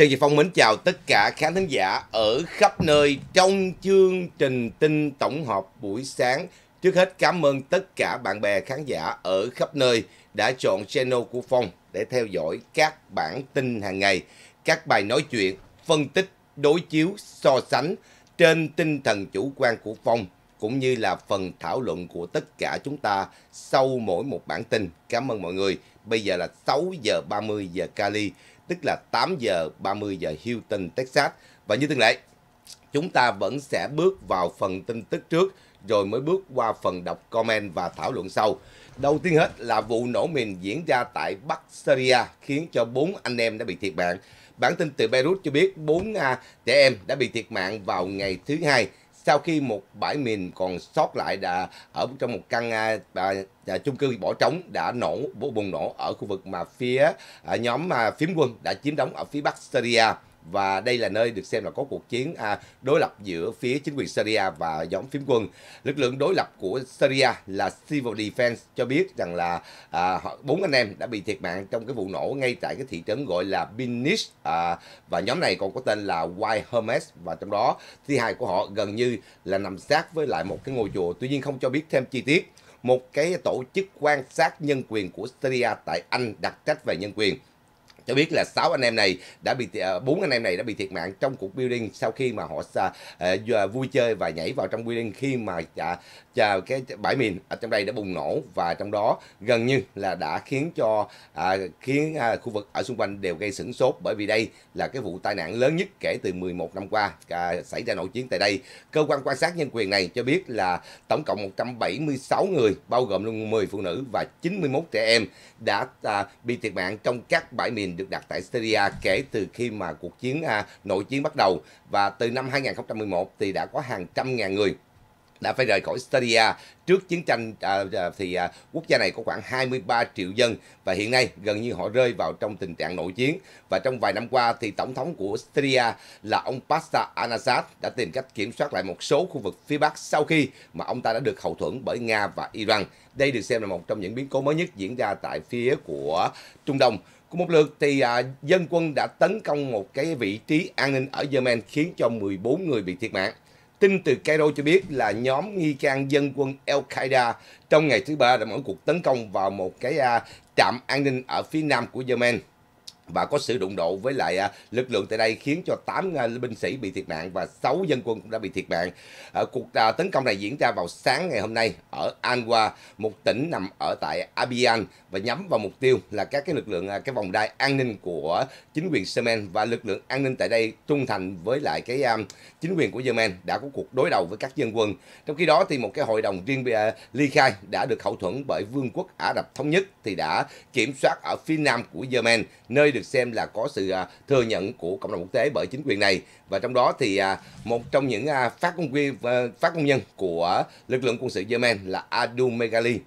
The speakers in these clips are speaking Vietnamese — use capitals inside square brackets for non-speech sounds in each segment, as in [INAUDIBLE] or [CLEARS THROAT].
Trần Việt Phong mến chào tất cả khán thính giả ở khắp nơi trong chương trình tin tổng hợp buổi sáng. Trước hết cảm ơn tất cả bạn bè khán giả ở khắp nơi đã chọn channel của Phong để theo dõi các bản tin hàng ngày, các bài nói chuyện, phân tích, đối chiếu, so sánh trên tinh thần chủ quan của Phong cũng như là phần thảo luận của tất cả chúng ta sau mỗi một bản tin. Cảm ơn mọi người. Bây giờ là 6 giờ 30 giờ Cali tức là 8 giờ 30 giờ Houston, Texas. Và như thường lệ, chúng ta vẫn sẽ bước vào phần tin tức trước rồi mới bước qua phần đọc comment và thảo luận sau. Đầu tiên hết là vụ nổ mìn diễn ra tại Bắc Syria khiến cho 4 anh em đã bị thiệt mạng. Bản tin từ Beirut cho biết 4 trẻ em đã bị thiệt mạng vào ngày thứ hai sau khi một bãi mìn còn sót lại đã ở trong một căn à, à, à chung cư bỏ trống đã nổ bùng nổ ở khu vực mà phía à, nhóm à, phiến quân đã chiếm đóng ở phía bắc Syria và đây là nơi được xem là có cuộc chiến à, đối lập giữa phía chính quyền Syria và nhóm phiến quân. Lực lượng đối lập của Syria là Civil Defense cho biết rằng là à, bốn anh em đã bị thiệt mạng trong cái vụ nổ ngay tại cái thị trấn gọi là Binish à, và nhóm này còn có tên là White Hermes và trong đó thi hài của họ gần như là nằm sát với lại một cái ngôi chùa tuy nhiên không cho biết thêm chi tiết một cái tổ chức quan sát nhân quyền của Syria tại Anh đặt trách về nhân quyền cho biết là sáu anh em này đã bị à, bốn anh em này đã bị thiệt mạng trong cuộc building sau khi mà họ uh, vui chơi và nhảy vào trong building khi mà uh, và cái bãi mìn ở trong đây đã bùng nổ và trong đó gần như là đã khiến cho à, khiến à, khu vực ở xung quanh đều gây sửng sốt bởi vì đây là cái vụ tai nạn lớn nhất kể từ 11 năm qua à, xảy ra nội chiến tại đây. Cơ quan quan sát nhân quyền này cho biết là tổng cộng 176 người bao gồm luôn 10 phụ nữ và 91 trẻ em đã à, bị thiệt mạng trong các bãi mìn được đặt tại Syria kể từ khi mà cuộc chiến à, nội chiến bắt đầu và từ năm 2011 thì đã có hàng trăm ngàn người đã phải rời khỏi Syria Trước chiến tranh à, à, thì à, quốc gia này có khoảng 23 triệu dân và hiện nay gần như họ rơi vào trong tình trạng nội chiến. Và trong vài năm qua thì tổng thống của Syria là ông Bashar al-Assad đã tìm cách kiểm soát lại một số khu vực phía Bắc sau khi mà ông ta đã được hậu thuẫn bởi Nga và Iran. Đây được xem là một trong những biến cố mới nhất diễn ra tại phía của Trung Đông. Cùng một lượt thì à, dân quân đã tấn công một cái vị trí an ninh ở Yemen khiến cho 14 người bị thiệt mạng. Tin từ Cairo cho biết là nhóm nghi can dân quân Al-Qaeda trong ngày thứ ba đã mở cuộc tấn công vào một cái à, trạm an ninh ở phía nam của Yemen và có sự đụng độ với lại à, lực lượng tại đây khiến cho 8 à, binh sĩ bị thiệt mạng và 6 dân quân cũng đã bị thiệt mạng. cuộc à, tấn công này diễn ra vào sáng ngày hôm nay ở Anwa, một tỉnh nằm ở tại Abidjan và nhắm vào mục tiêu là các cái lực lượng cái vòng đai an ninh của chính quyền Yemen và lực lượng an ninh tại đây trung thành với lại cái chính quyền của Yemen đã có cuộc đối đầu với các dân quân. Trong khi đó thì một cái hội đồng riêng à, ly khai đã được hậu thuẫn bởi Vương quốc Ả Rập thống nhất thì đã kiểm soát ở phía nam của Yemen nơi được được xem là có sự à, thừa nhận của cộng đồng quốc tế bởi chính quyền này và trong đó thì à, một trong những à, phát công viên phát công nhân của lực lượng quân sự Yemen là Adu Megali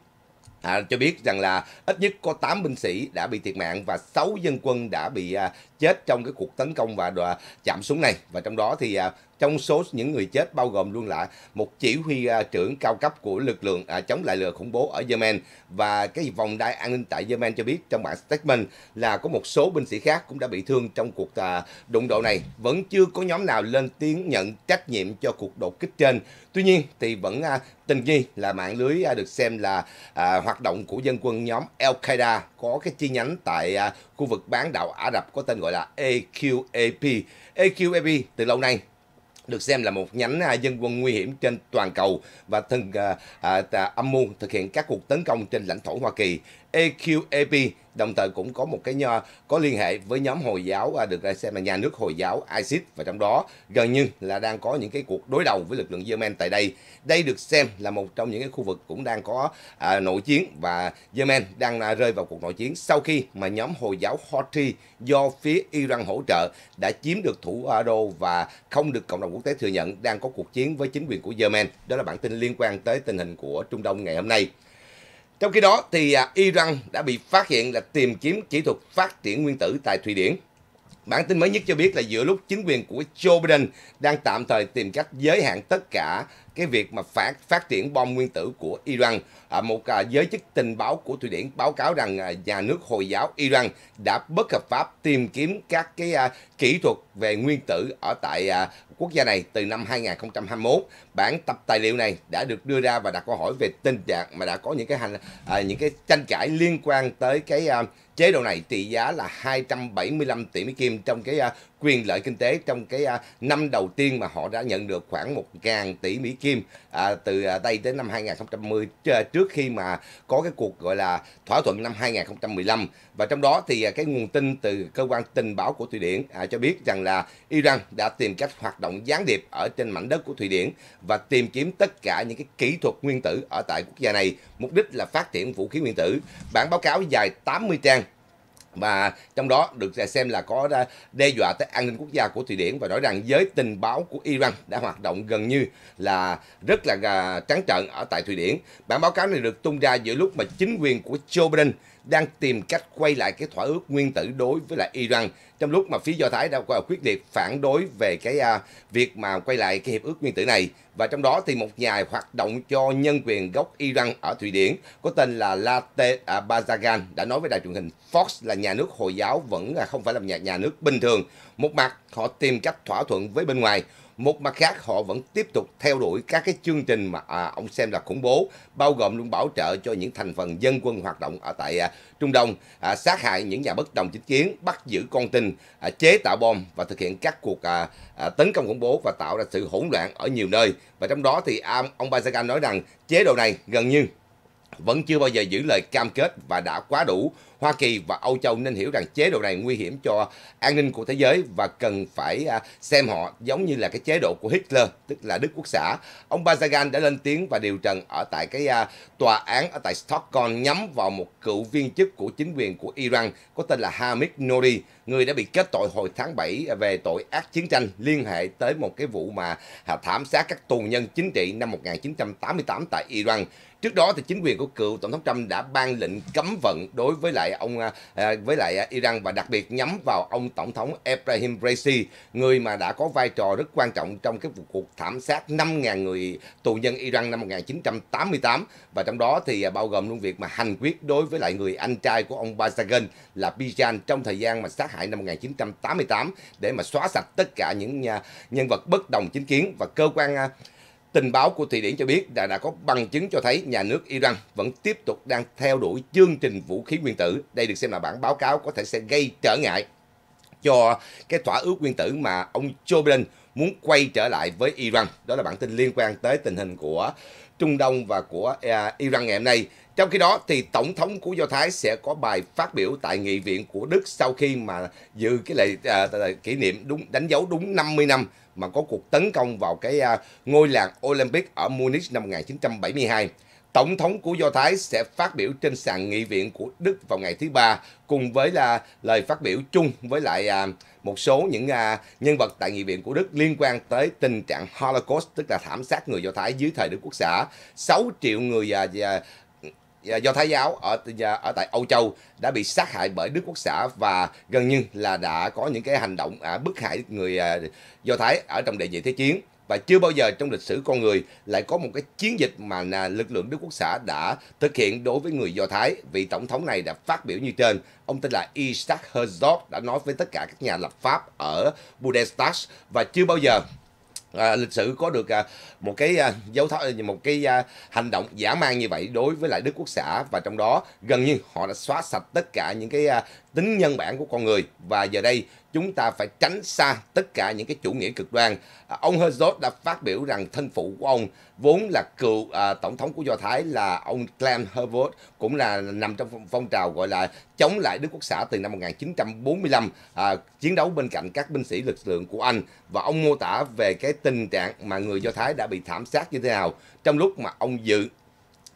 À, cho biết rằng là ít nhất có 8 binh sĩ đã bị thiệt mạng và 6 dân quân đã bị à, chết trong cái cuộc tấn công và đò, chạm súng này và trong đó thì à, trong số những người chết bao gồm luôn lại một chỉ huy à, trưởng cao cấp của lực lượng à, chống lại lừa khủng bố ở Yemen và cái vòng đai an ninh tại Yemen cho biết trong bản statement là có một số binh sĩ khác cũng đã bị thương trong cuộc à, đụng độ này. Vẫn chưa có nhóm nào lên tiếng nhận trách nhiệm cho cuộc đột kích trên. Tuy nhiên thì vẫn tình nghi là mạng lưới được xem là hoạt động của dân quân nhóm Al-Qaeda có cái chi nhánh tại khu vực bán đảo Ả Rập có tên gọi là AQAP. AQAP từ lâu nay được xem là một nhánh à, dân quân nguy hiểm trên toàn cầu và từng à, à, âm mưu thực hiện các cuộc tấn công trên lãnh thổ Hoa Kỳ EQAP đồng thời cũng có một cái nho có liên hệ với nhóm hồi giáo à, được xem là nhà nước hồi giáo ISIS và trong đó gần như là đang có những cái cuộc đối đầu với lực lượng Yemen tại đây. Đây được xem là một trong những cái khu vực cũng đang có à, nội chiến và Yemen đang à, rơi vào cuộc nội chiến sau khi mà nhóm hồi giáo Houthi do phía Iran hỗ trợ đã chiếm được thủ đô và không được cộng đồng quốc tế thừa nhận đang có cuộc chiến với chính quyền của Yemen. Đó là bản tin liên quan tới tình hình của Trung Đông ngày hôm nay. Trong khi đó thì à, Iran đã bị phát hiện là tìm kiếm kỹ thuật phát triển nguyên tử tại Thụy Điển. Bản tin mới nhất cho biết là giữa lúc chính quyền của Joe Biden đang tạm thời tìm cách giới hạn tất cả cái việc mà phát, phát triển bom nguyên tử của Iran À, một à, giới chức tình báo của Thụy Điển báo cáo rằng à, nhà nước Hồi giáo Iran đã bất hợp pháp tìm kiếm các cái à, kỹ thuật về nguyên tử ở tại quốc gia này từ năm 2021. Bản tập tài liệu này đã được đưa ra và đặt câu hỏi về tình trạng mà đã có những cái hành những cái tranh cãi liên quan tới cái chế độ này trị giá là 275 tỷ Mỹ Kim trong cái quyền lợi kinh tế trong cái năm đầu tiên mà họ đã nhận được khoảng 1.000 tỷ Mỹ Kim từ đây tới năm 2010 trước trước khi mà có cái cuộc gọi là thỏa thuận năm 2015 và trong đó thì à, cái nguồn tin từ cơ quan tình báo của Thụy Điển à, cho biết rằng là Iran đã tìm cách hoạt động gián điệp ở trên mảnh đất của Thụy Điển và tìm kiếm tất cả những cái kỹ thuật nguyên tử ở tại quốc gia này, mục đích là phát triển vũ khí nguyên tử. Bản báo cáo dài 80 trang và trong đó được xem là có đe dọa tới an ninh quốc gia của Thụy Điển và nói rằng giới tình báo của Iran đã hoạt động gần như là rất là à, trắng trợn ở tại Thụy Điển. Bản báo cáo này được tung ra giữa lúc mà chính quyền của Joe Biden đang tìm cách quay lại cái thỏa ước nguyên tử đối với lại Iran trong lúc mà phía Do Thái đã quyết liệt phản đối về cái à, việc mà quay lại cái hiệp ước nguyên tử này và trong đó thì một nhà hoạt động cho nhân quyền gốc Iran ở Thụy Điển có tên là Late à, Bazagan đã nói với đài truyền hình Fox là nhà nước Hồi giáo vẫn là không phải là nhà, nhà nước bình thường. Một mặt họ tìm cách thỏa thuận với bên ngoài, một mặt khác họ vẫn tiếp tục theo đuổi các cái chương trình mà à, ông xem là khủng bố, bao gồm luôn bảo trợ cho những thành phần dân quân hoạt động ở tại à, Trung Đông, à, sát hại những nhà bất đồng chính kiến, bắt giữ con tin, à, chế tạo bom và thực hiện các cuộc à, à, tấn công khủng bố và tạo ra sự hỗn loạn ở nhiều nơi. Và trong đó thì à, ông Bazagan nói rằng chế độ này gần như vẫn chưa bao giờ giữ lời cam kết và đã quá đủ Hoa Kỳ và Âu Châu nên hiểu rằng chế độ này nguy hiểm cho an ninh của thế giới và cần phải à, xem họ giống như là cái chế độ của Hitler, tức là Đức Quốc xã. Ông Bazagan đã lên tiếng và điều trần ở tại cái à, tòa án ở tại Stockholm nhắm vào một cựu viên chức của chính quyền của Iran có tên là Hamid Nouri người đã bị kết tội hồi tháng 7 về tội ác chiến tranh liên hệ tới một cái vụ mà thảm sát các tù nhân chính trị năm 1988 tại Iran. Trước đó thì chính quyền của cựu tổng thống Trump đã ban lệnh cấm vận đối với lại ông à, à, với lại à, Iran và đặc biệt nhắm vào ông tổng thống Ebrahim Raisi, người mà đã có vai trò rất quan trọng trong cái cuộc thảm sát 5.000 người tù nhân Iran năm 1988 và trong đó thì bao gồm luôn việc mà hành quyết đối với lại người anh trai của ông Basagan là Bijan trong thời gian mà sát hại năm 1988 để mà xóa sạch tất cả những nhân vật bất đồng chính kiến và cơ quan Tình báo của Thụy Điển cho biết đã, đã có bằng chứng cho thấy nhà nước Iran vẫn tiếp tục đang theo đuổi chương trình vũ khí nguyên tử. Đây được xem là bản báo cáo có thể sẽ gây trở ngại cho cái thỏa ước nguyên tử mà ông Joe Biden muốn quay trở lại với Iran. Đó là bản tin liên quan tới tình hình của Trung Đông và của à, Iran ngày hôm nay. Trong khi đó thì Tổng thống của Do Thái sẽ có bài phát biểu tại Nghị viện của Đức sau khi mà dự cái lễ à, kỷ niệm đúng đánh dấu đúng 50 năm mà có cuộc tấn công vào cái à, ngôi làng Olympic ở Munich năm 1972. Tổng thống của Do Thái sẽ phát biểu trên sàn nghị viện của Đức vào ngày thứ ba cùng với là lời phát biểu chung với lại à, một số những à, nhân vật tại nghị viện của Đức liên quan tới tình trạng Holocaust tức là thảm sát người Do Thái dưới thời Đức Quốc xã. 6 triệu người Dạ, do Thái giáo ở dạ, ở tại Âu Châu đã bị sát hại bởi Đức Quốc xã và gần như là đã có những cái hành động à, bức hại người à, Do Thái ở trong đại nhị thế chiến và chưa bao giờ trong lịch sử con người lại có một cái chiến dịch mà lực lượng Đức Quốc xã đã thực hiện đối với người Do Thái. Vị tổng thống này đã phát biểu như trên. Ông tên là Isaac Herzog đã nói với tất cả các nhà lập pháp ở Bundestag và chưa bao giờ à, lịch sử có được à, một cái à, dấu th- à, một cái à, hành động giả mang như vậy đối với lại Đức Quốc xã và trong đó gần như họ đã xóa sạch tất cả những cái à, tính nhân bản của con người và giờ đây chúng ta phải tránh xa tất cả những cái chủ nghĩa cực đoan. À, ông Herzog đã phát biểu rằng thân phụ của ông vốn là cựu à, tổng thống của Do Thái là ông Clem Herzog cũng là nằm trong phong trào gọi là chống lại Đức Quốc xã từ năm 1945 à, chiến đấu bên cạnh các binh sĩ lực lượng của Anh và ông mô tả về cái tình trạng mà người Do Thái đã bị thảm sát như thế nào trong lúc mà ông dự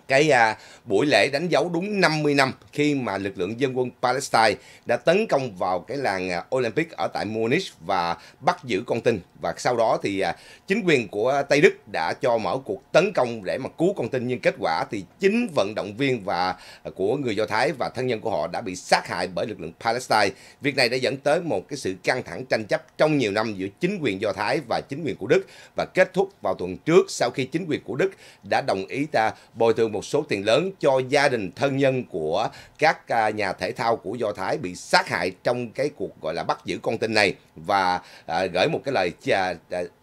cái à, buổi lễ đánh dấu đúng 50 năm khi mà lực lượng dân quân Palestine đã tấn công vào cái làng à, Olympic ở tại Munich và bắt giữ con tin và sau đó thì à, chính quyền của Tây Đức đã cho mở cuộc tấn công để mà cứu con tin nhưng kết quả thì chính vận động viên và à, của người Do Thái và thân nhân của họ đã bị sát hại bởi lực lượng Palestine. Việc này đã dẫn tới một cái sự căng thẳng tranh chấp trong nhiều năm giữa chính quyền Do Thái và chính quyền của Đức và kết thúc vào tuần trước sau khi chính quyền của Đức đã đồng ý ta bồi thường một số tiền lớn cho gia đình thân nhân của các à, nhà thể thao của Do Thái bị sát hại trong cái cuộc gọi là bắt giữ con tin này và à, gửi một cái lời à,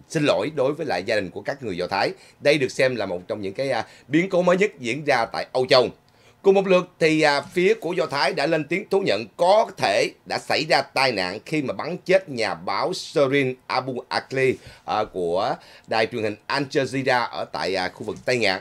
xin lỗi đối với lại gia đình của các người Do Thái. Đây được xem là một trong những cái biến cố mới nhất diễn ra tại Âu Châu. Cùng một lượt thì phía của Do Thái đã lên tiếng thú nhận có thể đã xảy ra tai nạn khi mà bắn chết nhà báo Serin Abu Akli của đài truyền hình Al Jazeera ở tại khu vực Tây Ngạn.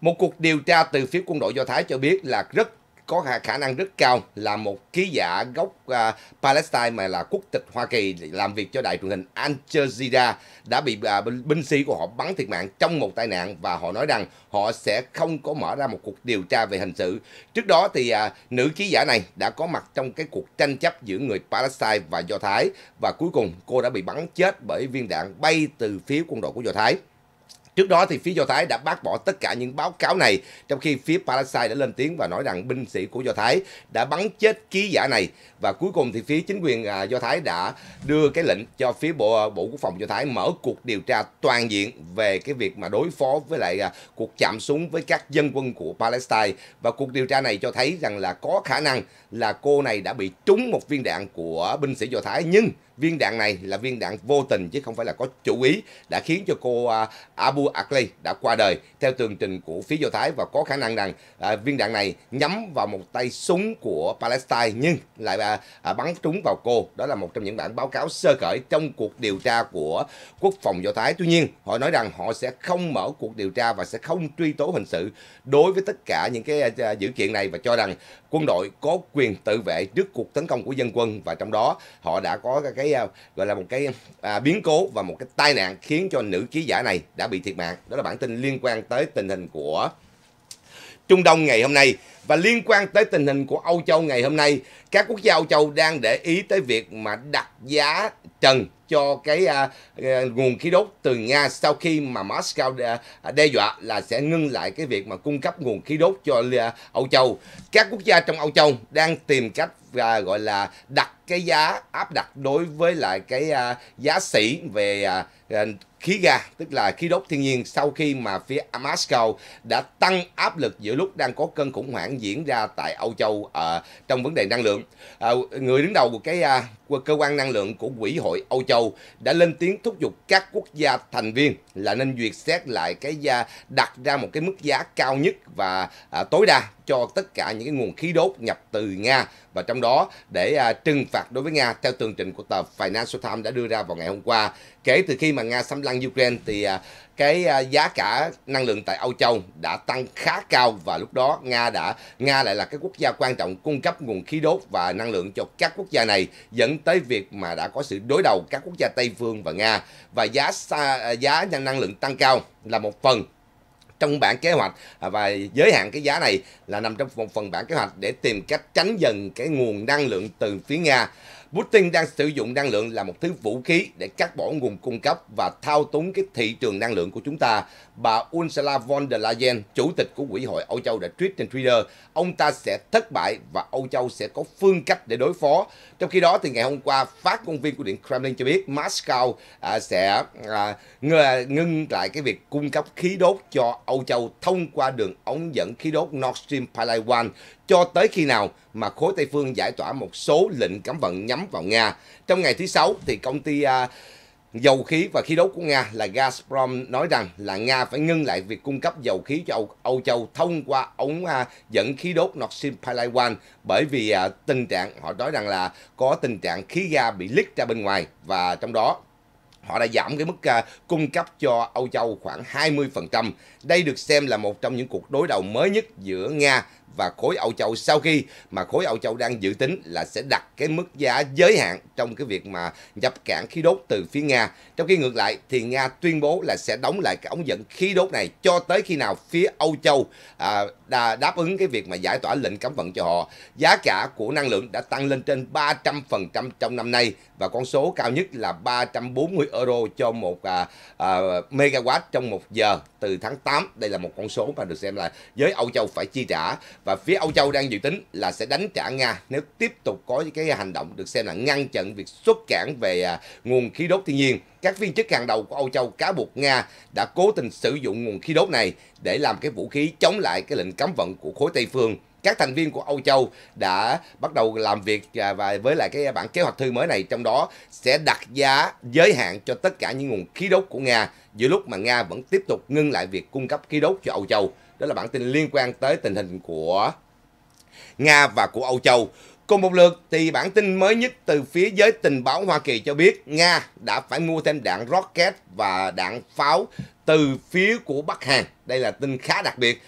Một cuộc điều tra từ phía quân đội Do Thái cho biết là rất có khả năng rất cao là một ký giả gốc uh, Palestine mà là quốc tịch Hoa Kỳ làm việc cho đài truyền hình Al Jazeera đã bị uh, binh sĩ của họ bắn thiệt mạng trong một tai nạn và họ nói rằng họ sẽ không có mở ra một cuộc điều tra về hình sự. Trước đó thì uh, nữ ký giả này đã có mặt trong cái cuộc tranh chấp giữa người Palestine và Do Thái và cuối cùng cô đã bị bắn chết bởi viên đạn bay từ phía quân đội của Do Thái. Trước đó thì phía Do Thái đã bác bỏ tất cả những báo cáo này, trong khi phía Palestine đã lên tiếng và nói rằng binh sĩ của Do Thái đã bắn chết ký giả này và cuối cùng thì phía chính quyền à, Do Thái đã đưa cái lệnh cho phía Bộ à, Bộ Quốc phòng Do Thái mở cuộc điều tra toàn diện về cái việc mà đối phó với lại à, cuộc chạm súng với các dân quân của Palestine và cuộc điều tra này cho thấy rằng là có khả năng là cô này đã bị trúng một viên đạn của binh sĩ Do Thái nhưng viên đạn này là viên đạn vô tình chứ không phải là có chủ ý đã khiến cho cô à, Abu Akleh đã qua đời theo tường trình của phía Do Thái và có khả năng rằng à, viên đạn này nhắm vào một tay súng của Palestine nhưng lại à, bắn trúng vào cô. Đó là một trong những bản báo cáo sơ khởi trong cuộc điều tra của Quốc phòng Do Thái. Tuy nhiên, họ nói rằng họ sẽ không mở cuộc điều tra và sẽ không truy tố hình sự đối với tất cả những cái dữ kiện này và cho rằng quân đội có quyền tự vệ trước cuộc tấn công của dân quân và trong đó họ đã có cái à, gọi là một cái à, biến cố và một cái tai nạn khiến cho nữ ký giả này đã bị thiệt mạng. Đó là bản tin liên quan tới tình hình của Trung Đông ngày hôm nay và liên quan tới tình hình của Âu Châu ngày hôm nay, các quốc gia Âu Châu đang để ý tới việc mà đặt giá trần cho cái à, à, nguồn khí đốt từ Nga sau khi mà Moscow à, đe dọa là sẽ ngưng lại cái việc mà cung cấp nguồn khí đốt cho Âu Châu. Các quốc gia trong Âu Châu đang tìm cách và gọi là đặt cái giá áp đặt đối với lại cái giá sỉ về Ờ, khí ga tức là khí đốt thiên nhiên sau khi mà phía Moscow đã tăng áp lực giữa lúc đang có cơn khủng hoảng diễn ra tại Âu Châu uh, trong vấn đề năng lượng. Uh, người đứng đầu của cái uh, cơ quan năng lượng của Quỹ hội Âu Châu đã lên tiếng thúc giục các quốc gia thành viên là nên duyệt xét lại cái uh, đặt ra một cái mức giá cao nhất và uh, tối đa cho tất cả những cái nguồn khí đốt nhập từ Nga và trong đó để à, trừng phạt đối với Nga theo tường trình của tờ Financial Times đã đưa ra vào ngày hôm qua. Kể từ khi mà Nga xâm lăng Ukraine thì à, cái à, giá cả năng lượng tại Âu Châu đã tăng khá cao và lúc đó Nga đã Nga lại là cái quốc gia quan trọng cung cấp nguồn khí đốt và năng lượng cho các quốc gia này dẫn tới việc mà đã có sự đối đầu các quốc gia Tây phương và Nga và giá à, giá năng lượng tăng cao là một phần trong bản kế hoạch à, và giới hạn cái giá này là nằm trong một phần bản kế hoạch để tìm cách tránh dần cái nguồn năng lượng từ phía Nga. Putin đang sử dụng năng lượng là một thứ vũ khí để cắt bỏ nguồn cung cấp và thao túng cái thị trường năng lượng của chúng ta. Bà Ursula von der Leyen, chủ tịch của Quỹ hội Âu Châu đã tweet trên Twitter, ông ta sẽ thất bại và Âu Châu sẽ có phương cách để đối phó. Trong khi đó thì ngày hôm qua, phát ngôn viên của Điện Kremlin cho biết Moscow à, sẽ à, ngưng lại cái việc cung cấp khí đốt cho Âu Châu thông qua đường ống dẫn khí đốt Nord Stream Pipeline cho tới khi nào mà khối Tây Phương giải tỏa một số lệnh cấm vận nhắm vào Nga. Trong ngày thứ sáu thì công ty uh, dầu khí và khí đốt của Nga là Gazprom nói rằng là Nga phải ngưng lại việc cung cấp dầu khí cho Âu, Âu Châu thông qua ống à, dẫn khí đốt Nord Stream Pipeline bởi vì à, tình trạng họ nói rằng là có tình trạng khí ga bị leak ra bên ngoài và trong đó họ đã giảm cái mức à, cung cấp cho Âu Châu khoảng 20%. Đây được xem là một trong những cuộc đối đầu mới nhất giữa Nga và khối Âu Châu sau khi mà khối Âu Châu đang dự tính là sẽ đặt cái mức giá giới hạn trong cái việc mà nhập cản khí đốt từ phía Nga. Trong khi ngược lại thì Nga tuyên bố là sẽ đóng lại cái ống dẫn khí đốt này cho tới khi nào phía Âu Châu à, đáp ứng cái việc mà giải tỏa lệnh cấm vận cho họ. Giá cả của năng lượng đã tăng lên trên 300% trong năm nay và con số cao nhất là 340 euro cho một à, à, megawatt trong một giờ từ tháng 8. Đây là một con số mà được xem là giới Âu Châu phải chi trả và phía Âu Châu đang dự tính là sẽ đánh trả Nga nếu tiếp tục có cái hành động được xem là ngăn chặn việc xuất cản về à, nguồn khí đốt thiên nhiên các viên chức hàng đầu của Âu Châu cáo buộc Nga đã cố tình sử dụng nguồn khí đốt này để làm cái vũ khí chống lại cái lệnh cấm vận của khối Tây phương. Các thành viên của Âu Châu đã bắt đầu làm việc à, và với lại cái bản kế hoạch thư mới này trong đó sẽ đặt giá giới hạn cho tất cả những nguồn khí đốt của Nga giữa lúc mà Nga vẫn tiếp tục ngưng lại việc cung cấp khí đốt cho Âu Châu. Đó là bản tin liên quan tới tình hình của Nga và của Âu Châu. Cùng một lượt thì bản tin mới nhất từ phía giới tình báo Hoa Kỳ cho biết Nga đã phải mua thêm đạn rocket và đạn pháo từ phía của Bắc Hàn. Đây là tin khá đặc biệt.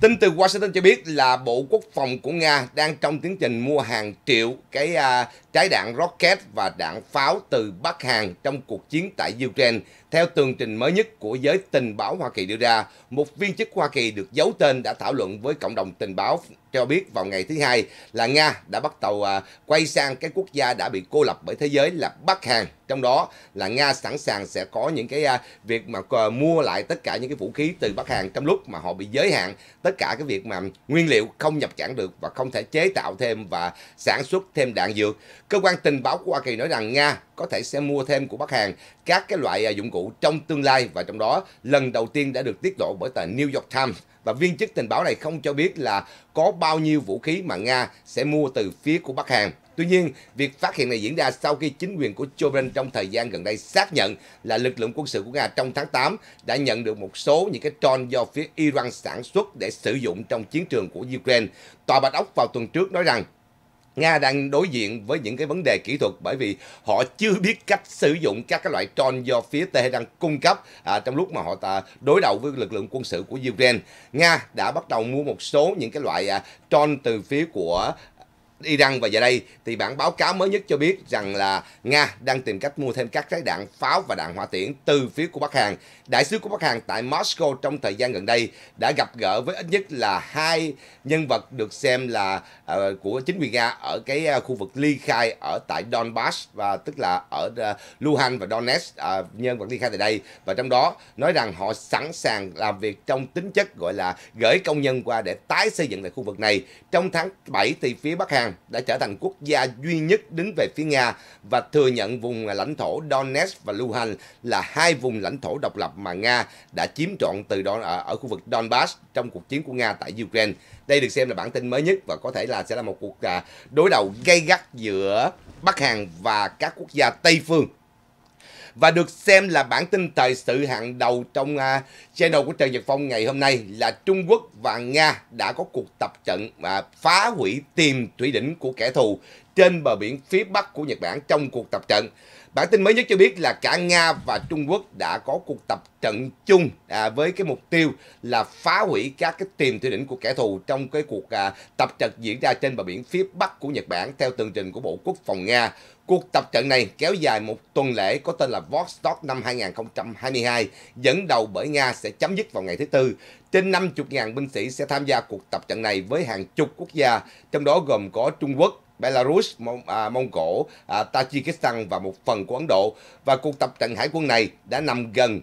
Tin từ Washington cho biết là Bộ Quốc phòng của Nga đang trong tiến trình mua hàng triệu cái uh, trái đạn rocket và đạn pháo từ Bắc Hàn trong cuộc chiến tại Ukraine. Theo tường trình mới nhất của giới tình báo Hoa Kỳ đưa ra, một viên chức Hoa Kỳ được giấu tên đã thảo luận với cộng đồng tình báo cho biết vào ngày thứ hai là Nga đã bắt đầu à, quay sang cái quốc gia đã bị cô lập bởi thế giới là Bắc Hàn. Trong đó là Nga sẵn sàng sẽ có những cái à, việc mà à, mua lại tất cả những cái vũ khí từ Bắc Hàn trong lúc mà họ bị giới hạn tất cả cái việc mà nguyên liệu không nhập cảng được và không thể chế tạo thêm và sản xuất thêm đạn dược. Cơ quan tình báo của Hoa Kỳ nói rằng Nga có thể sẽ mua thêm của Bắc Hàn các cái loại à, dụng cụ trong tương lai và trong đó lần đầu tiên đã được tiết lộ bởi tờ New York Times và viên chức tình báo này không cho biết là có bao nhiêu vũ khí mà Nga sẽ mua từ phía của Bắc Hàn. Tuy nhiên, việc phát hiện này diễn ra sau khi chính quyền của Joe Biden trong thời gian gần đây xác nhận là lực lượng quân sự của Nga trong tháng 8 đã nhận được một số những cái tron do phía Iran sản xuất để sử dụng trong chiến trường của Ukraine. Tòa Bạch Ốc vào tuần trước nói rằng Nga đang đối diện với những cái vấn đề kỹ thuật bởi vì họ chưa biết cách sử dụng các cái loại drone do phía Tây đang cung cấp à, trong lúc mà họ ta đối đầu với lực lượng quân sự của Ukraine. Nga đã bắt đầu mua một số những cái loại à, drone từ phía của Iran và giờ đây thì bản báo cáo mới nhất cho biết rằng là Nga đang tìm cách mua thêm các trái đạn pháo và đạn hỏa tiễn từ phía của Bắc Hàn. Đại sứ của Bắc Hàn tại Moscow trong thời gian gần đây đã gặp gỡ với ít nhất là hai nhân vật được xem là uh, của chính quyền Nga ở cái uh, khu vực ly khai ở tại Donbass và tức là ở uh, Luhansk và Donetsk uh, nhân vật ly khai tại đây và trong đó nói rằng họ sẵn sàng làm việc trong tính chất gọi là gửi công nhân qua để tái xây dựng lại khu vực này. Trong tháng 7 thì phía Bắc Hàn Iran đã trở thành quốc gia duy nhất đứng về phía Nga và thừa nhận vùng lãnh thổ Donetsk và Luhansk là hai vùng lãnh thổ độc lập mà Nga đã chiếm trọn từ đó ở, ở khu vực Donbass trong cuộc chiến của Nga tại Ukraine. Đây được xem là bản tin mới nhất và có thể là sẽ là một cuộc à, đối đầu gay gắt giữa Bắc Hàn và các quốc gia Tây phương và được xem là bản tin thời sự hạng đầu trong uh, channel của Trần Nhật Phong ngày hôm nay là Trung Quốc và Nga đã có cuộc tập trận và uh, phá hủy tiềm thủy đỉnh của kẻ thù trên bờ biển phía bắc của Nhật Bản trong cuộc tập trận. Bản tin mới nhất cho biết là cả Nga và Trung Quốc đã có cuộc tập trận chung à, với cái mục tiêu là phá hủy các cái tiềm tiêu đỉnh của kẻ thù trong cái cuộc à, tập trận diễn ra trên bờ biển phía Bắc của Nhật Bản theo tường trình của Bộ Quốc phòng Nga. Cuộc tập trận này kéo dài một tuần lễ có tên là Vostok năm 2022, dẫn đầu bởi Nga sẽ chấm dứt vào ngày thứ Tư. Trên 50.000 binh sĩ sẽ tham gia cuộc tập trận này với hàng chục quốc gia, trong đó gồm có Trung Quốc, Belarus, Mông, à, Cổ, à, Tajikistan và một phần của Ấn Độ. Và cuộc tập trận hải quân này đã nằm gần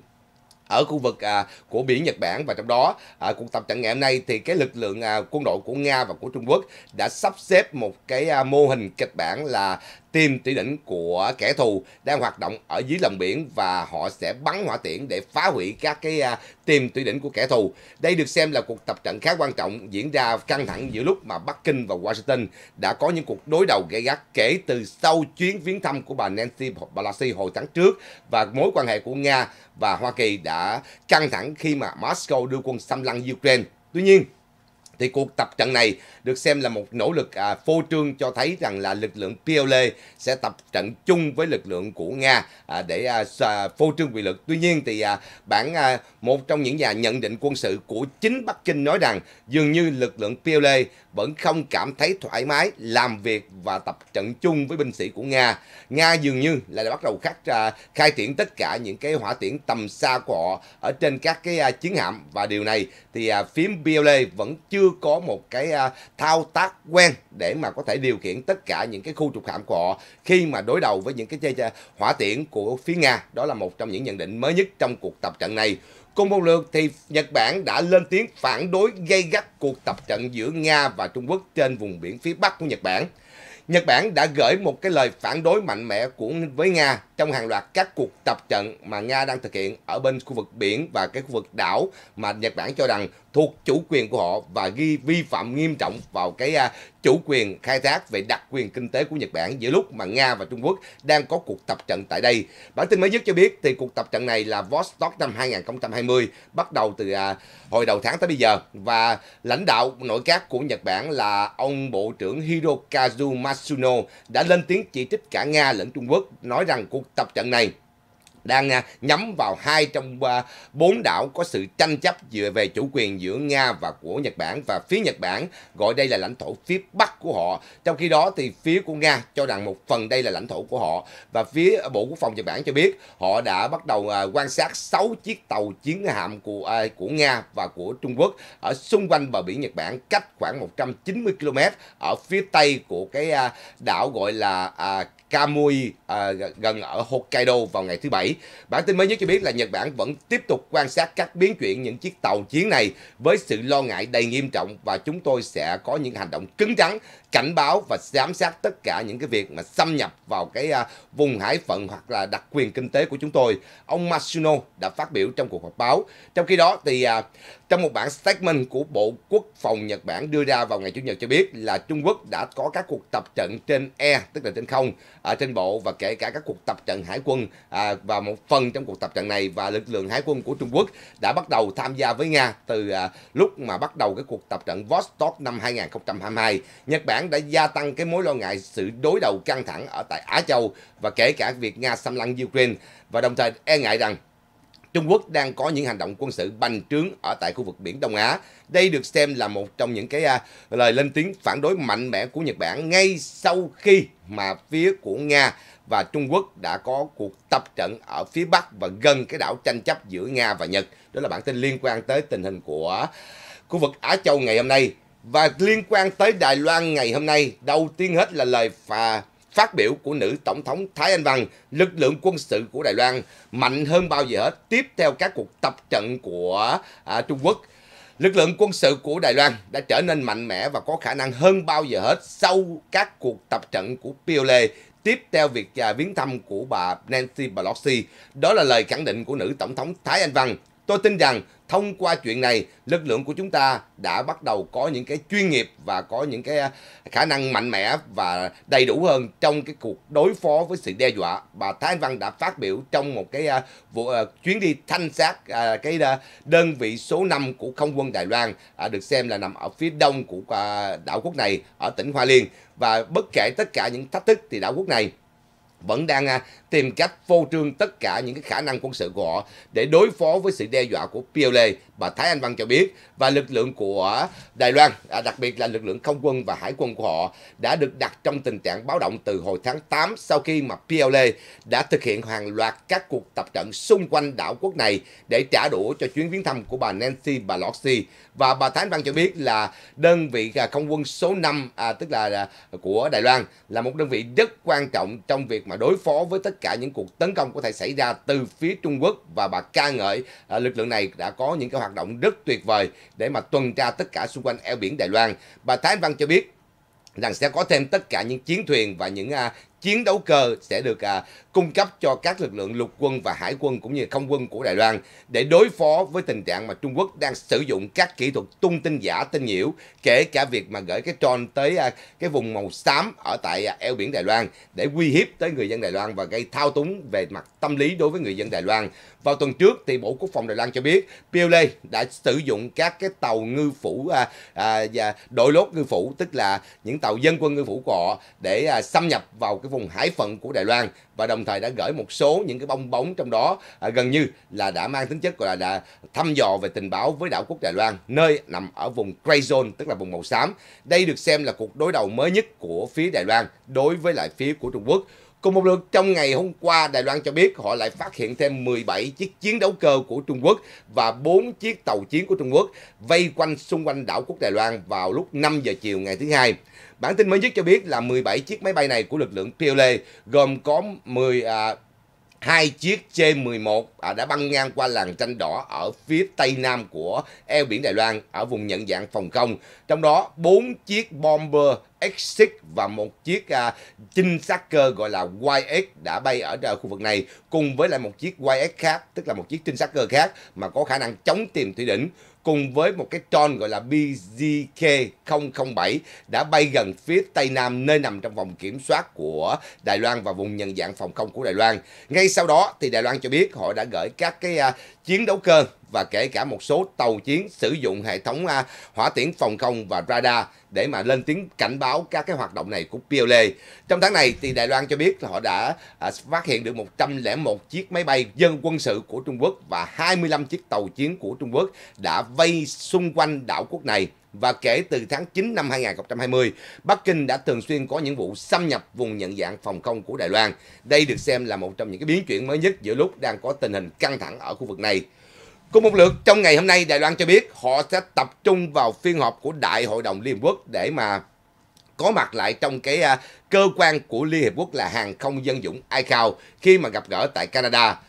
ở khu vực à, của biển Nhật Bản và trong đó à, cuộc tập trận ngày hôm nay thì cái lực lượng à, quân đội của Nga và của Trung Quốc đã sắp xếp một cái à, mô hình kịch bản là tìm tỷ đỉnh của kẻ thù đang hoạt động ở dưới lòng biển và họ sẽ bắn hỏa tiễn để phá hủy các cái uh, à, tìm tỷ đỉnh của kẻ thù. Đây được xem là cuộc tập trận khá quan trọng diễn ra căng thẳng giữa lúc mà Bắc Kinh và Washington đã có những cuộc đối đầu gay gắt kể từ sau chuyến viếng thăm của bà Nancy Pelosi hồi tháng trước và mối quan hệ của Nga và Hoa Kỳ đã căng thẳng khi mà Moscow đưa quân xâm lăng Ukraine. Tuy nhiên, thì cuộc tập trận này được xem là một nỗ lực à, phô trương cho thấy rằng là lực lượng PLA e sẽ tập trận chung với lực lượng của Nga à, để à, phô trương quyền lực. Tuy nhiên thì à, bản à, một trong những nhà nhận định quân sự của chính Bắc Kinh nói rằng dường như lực lượng PLA e vẫn không cảm thấy thoải mái làm việc và tập trận chung với binh sĩ của Nga. Nga dường như là đã bắt đầu khắc à, khai triển tất cả những cái hỏa tiễn tầm xa của họ ở trên các cái à, chiến hạm và điều này thì à, phím PLA e vẫn chưa có một cái à, thao tác quen để mà có thể điều khiển tất cả những cái khu trục hạm của họ khi mà đối đầu với những cái hỏa tiễn của phía Nga. Đó là một trong những nhận định mới nhất trong cuộc tập trận này. Cùng một lượt thì Nhật Bản đã lên tiếng phản đối gay gắt cuộc tập trận giữa Nga và Trung Quốc trên vùng biển phía Bắc của Nhật Bản. Nhật Bản đã gửi một cái lời phản đối mạnh mẽ của với Nga trong hàng loạt các cuộc tập trận mà Nga đang thực hiện ở bên khu vực biển và cái khu vực đảo mà Nhật Bản cho rằng thuộc chủ quyền của họ và ghi vi phạm nghiêm trọng vào cái à, chủ quyền khai thác về đặc quyền kinh tế của Nhật Bản giữa lúc mà Nga và Trung Quốc đang có cuộc tập trận tại đây. Bản tin mới nhất cho biết thì cuộc tập trận này là Vostok năm 2020 bắt đầu từ à, hồi đầu tháng tới bây giờ và lãnh đạo nội các của Nhật Bản là ông Bộ trưởng Hirokazu Masuno đã lên tiếng chỉ trích cả Nga lẫn Trung Quốc nói rằng cuộc tập trận này đang à, nhắm vào hai trong à, bốn đảo có sự tranh chấp dựa về chủ quyền giữa Nga và của Nhật Bản và phía Nhật Bản gọi đây là lãnh thổ phía Bắc của họ. Trong khi đó thì phía của Nga cho rằng một phần đây là lãnh thổ của họ và phía Bộ Quốc phòng Nhật Bản cho biết họ đã bắt đầu à, quan sát 6 chiếc tàu chiến hạm của của Nga và của Trung Quốc ở xung quanh bờ biển Nhật Bản cách khoảng 190 km ở phía tây của cái đảo gọi là Kamui à, gần ở Hokkaido vào ngày thứ Bảy. Bản tin mới nhất cho biết là Nhật Bản vẫn tiếp tục quan sát các biến chuyển những chiếc tàu chiến này với sự lo ngại đầy nghiêm trọng và chúng tôi sẽ có những hành động cứng rắn, cảnh báo và giám sát tất cả những cái việc mà xâm nhập vào cái à, vùng hải phận hoặc là đặc quyền kinh tế của chúng tôi. Ông Masuno đã phát biểu trong cuộc họp báo. Trong khi đó thì à, trong một bản statement của Bộ Quốc phòng Nhật Bản đưa ra vào ngày Chủ nhật cho biết là Trung Quốc đã có các cuộc tập trận trên e, tức là trên không, ở à, trên bộ và kể cả các cuộc tập trận hải quân à, và một phần trong cuộc tập trận này và lực lượng hải quân của Trung Quốc đã bắt đầu tham gia với Nga từ à, lúc mà bắt đầu cái cuộc tập trận Vostok năm 2022. Nhật Bản đã gia tăng cái mối lo ngại sự đối đầu căng thẳng ở tại Á Châu và kể cả việc Nga xâm lăng Ukraine và đồng thời e ngại rằng Trung Quốc đang có những hành động quân sự bành trướng ở tại khu vực biển Đông Á. Đây được xem là một trong những cái à, lời lên tiếng phản đối mạnh mẽ của Nhật Bản ngay sau khi mà phía của Nga và Trung Quốc đã có cuộc tập trận ở phía Bắc và gần cái đảo tranh chấp giữa Nga và Nhật. Đó là bản tin liên quan tới tình hình của khu vực Á Châu ngày hôm nay. Và liên quan tới Đài Loan ngày hôm nay, đầu tiên hết là lời phà Phát biểu của nữ Tổng thống Thái Anh Văn, lực lượng quân sự của Đài Loan mạnh hơn bao giờ hết tiếp theo các cuộc tập trận của à, Trung Quốc. Lực lượng quân sự của Đài Loan đã trở nên mạnh mẽ và có khả năng hơn bao giờ hết sau các cuộc tập trận của Piole tiếp theo việc à, viếng thăm của bà Nancy Pelosi. Đó là lời khẳng định của nữ Tổng thống Thái Anh Văn. Tôi tin rằng thông qua chuyện này lực lượng của chúng ta đã bắt đầu có những cái chuyên nghiệp và có những cái à, khả năng mạnh mẽ và đầy đủ hơn trong cái cuộc đối phó với sự đe dọa bà Thái Anh Văn đã phát biểu trong một cái uh, vụ, uh, chuyến đi thanh sát uh, cái uh, đơn vị số 5 của không quân Đài Loan uh, được xem là nằm ở phía đông của uh, đảo quốc này ở tỉnh Hoa Liên và bất kể tất cả những thách thức thì đảo quốc này vẫn đang à, tìm cách phô trương tất cả những cái khả năng quân sự của họ để đối phó với sự đe dọa của PLA và Thái Anh Văn cho biết và lực lượng của Đài Loan, à, đặc biệt là lực lượng không quân và hải quân của họ đã được đặt trong tình trạng báo động từ hồi tháng 8 sau khi mà PLA đã thực hiện hàng loạt các cuộc tập trận xung quanh đảo quốc này để trả đũa cho chuyến viếng thăm của bà Nancy bà Pelosi và bà Thái Anh Văn cho biết là đơn vị à, không quân số 5 à, tức là à, của Đài Loan là một đơn vị rất quan trọng trong việc mà đối phó với tất cả những cuộc tấn công có thể xảy ra từ phía Trung Quốc và bà ca ngợi à, lực lượng này đã có những cái hoạt hoạt động rất tuyệt vời để mà tuần tra tất cả xung quanh eo biển Đài Loan. Bà Thái Văn cho biết rằng sẽ có thêm tất cả những chiến thuyền và những à, chiến đấu cơ sẽ được à, cung cấp cho các lực lượng lục quân và hải quân cũng như không quân của Đài Loan để đối phó với tình trạng mà Trung Quốc đang sử dụng các kỹ thuật tung tin giả tin nhiễu kể cả việc mà gửi cái tròn tới à, cái vùng màu xám ở tại à, eo biển Đài Loan để uy hiếp tới người dân Đài Loan và gây thao túng về mặt tâm lý đối với người dân Đài Loan. Vào tuần trước thì Bộ Quốc phòng Đài Loan cho biết PLA đã sử dụng các cái tàu ngư phủ à, à, và đội lốt ngư phủ tức là những tàu dân quân ngư phủ của họ để à, xâm nhập vào cái vùng hải phận của Đài Loan và đồng thời đã gửi một số những cái bong bóng trong đó à, gần như là đã mang tính chất gọi là đã thăm dò về tình báo với đảo quốc Đài Loan nơi nằm ở vùng Gray Zone tức là vùng màu xám. Đây được xem là cuộc đối đầu mới nhất của phía Đài Loan đối với lại phía của Trung Quốc. Cùng một lượt trong ngày hôm qua, Đài Loan cho biết họ lại phát hiện thêm 17 chiếc chiến đấu cơ của Trung Quốc và 4 chiếc tàu chiến của Trung Quốc vây quanh xung quanh đảo quốc Đài Loan vào lúc 5 giờ chiều ngày thứ hai. Bản tin mới nhất cho biết là 17 chiếc máy bay này của lực lượng PLA gồm có 10 à, hai chiếc C-11 à, đã băng ngang qua làng tranh đỏ ở phía tây nam của eo biển Đài Loan ở vùng nhận dạng phòng không. Trong đó, 4 chiếc bomber X6 và một chiếc à, trinh sát cơ gọi là YX đã bay ở khu vực này cùng với lại một chiếc YX khác, tức là một chiếc trinh sát cơ khác mà có khả năng chống tìm thủy đỉnh cùng với một cái tròn gọi là BZK007 đã bay gần phía Tây Nam nơi nằm trong vòng kiểm soát của Đài Loan và vùng nhận dạng phòng không của Đài Loan. Ngay sau đó thì Đài Loan cho biết họ đã gửi các cái à, chiến đấu cơ và kể cả một số tàu chiến sử dụng hệ thống à, hỏa tiễn phòng không và radar để mà lên tiếng cảnh báo các cái hoạt động này của PLA. E. Trong tháng này thì Đài Loan cho biết là họ đã à, phát hiện được 101 chiếc máy bay dân quân sự của Trung Quốc và 25 chiếc tàu chiến của Trung Quốc đã vây xung quanh đảo quốc này và kể từ tháng 9 năm 2020, Bắc Kinh đã thường xuyên có những vụ xâm nhập vùng nhận dạng phòng không của Đài Loan. Đây được xem là một trong những cái biến chuyển mới nhất giữa lúc đang có tình hình căng thẳng ở khu vực này. Cùng một lượt, trong ngày hôm nay, Đài Loan cho biết họ sẽ tập trung vào phiên họp của Đại hội đồng Liên Hợp Quốc để mà có mặt lại trong cái uh, cơ quan của Liên Hiệp Quốc là hàng không dân dụng ICAO khi mà gặp gỡ tại Canada.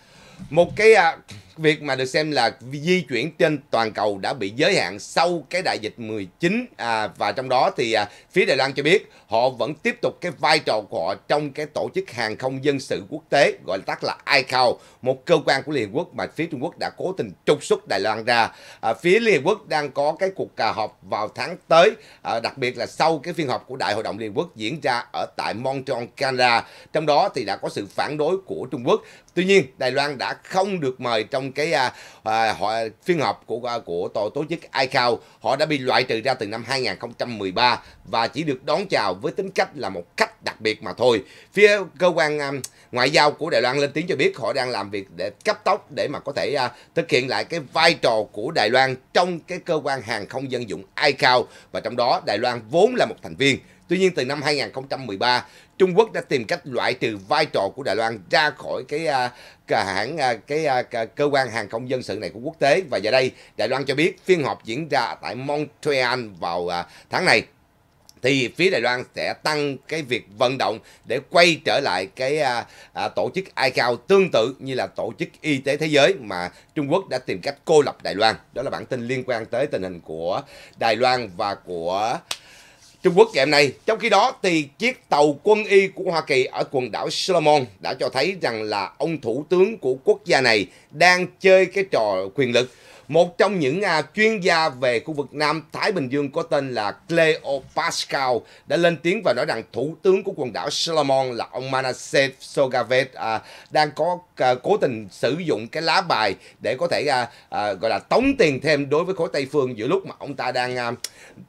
Một cái uh, việc mà được xem là di chuyển trên toàn cầu đã bị giới hạn sau cái đại dịch 19 à, và trong đó thì à, phía Đài Loan cho biết họ vẫn tiếp tục cái vai trò của họ trong cái tổ chức hàng không dân sự quốc tế gọi là tắt là ICAO, một cơ quan của Liên Hợp Quốc mà phía Trung Quốc đã cố tình trục xuất Đài Loan ra. À, phía Liên Hợp Quốc đang có cái cuộc à, họp vào tháng tới, à, đặc biệt là sau cái phiên họp của Đại hội đồng Liên Hợp Quốc diễn ra ở tại Montreal, Canada. Trong đó thì đã có sự phản đối của Trung Quốc. Tuy nhiên, Đài Loan đã không được mời trong cái à, à, họ, phiên họp của à, của tổ, tổ chức ICAO. Họ đã bị loại trừ ra từ năm 2013 và chỉ được đón chào với tính cách là một cách đặc biệt mà thôi. Phía cơ quan um, ngoại giao của Đài Loan lên tiếng cho biết họ đang làm việc để cấp tốc để mà có thể uh, thực hiện lại cái vai trò của Đài Loan trong cái cơ quan hàng không dân dụng ICAO và trong đó Đài Loan vốn là một thành viên. Tuy nhiên từ năm 2013, Trung Quốc đã tìm cách loại trừ vai trò của Đài Loan ra khỏi cái uh, hãng uh, cái uh, cơ quan hàng không dân sự này của quốc tế và giờ đây Đài Loan cho biết phiên họp diễn ra tại Montreal vào uh, tháng này thì phía Đài Loan sẽ tăng cái việc vận động để quay trở lại cái à, à, tổ chức ICAO tương tự như là tổ chức y tế thế giới mà Trung Quốc đã tìm cách cô lập Đài Loan. Đó là bản tin liên quan tới tình hình của Đài Loan và của Trung Quốc ngày hôm nay. Trong khi đó thì chiếc tàu quân y của Hoa Kỳ ở quần đảo Solomon đã cho thấy rằng là ông thủ tướng của quốc gia này đang chơi cái trò quyền lực một trong những à, chuyên gia về khu vực Nam Thái Bình Dương có tên là Cleo Pascal đã lên tiếng và nói rằng thủ tướng của quần đảo Solomon là ông Manasseh Sogavet à, đang có à, cố tình sử dụng cái lá bài để có thể à, à, gọi là tống tiền thêm đối với khối Tây phương giữa lúc mà ông ta đang à,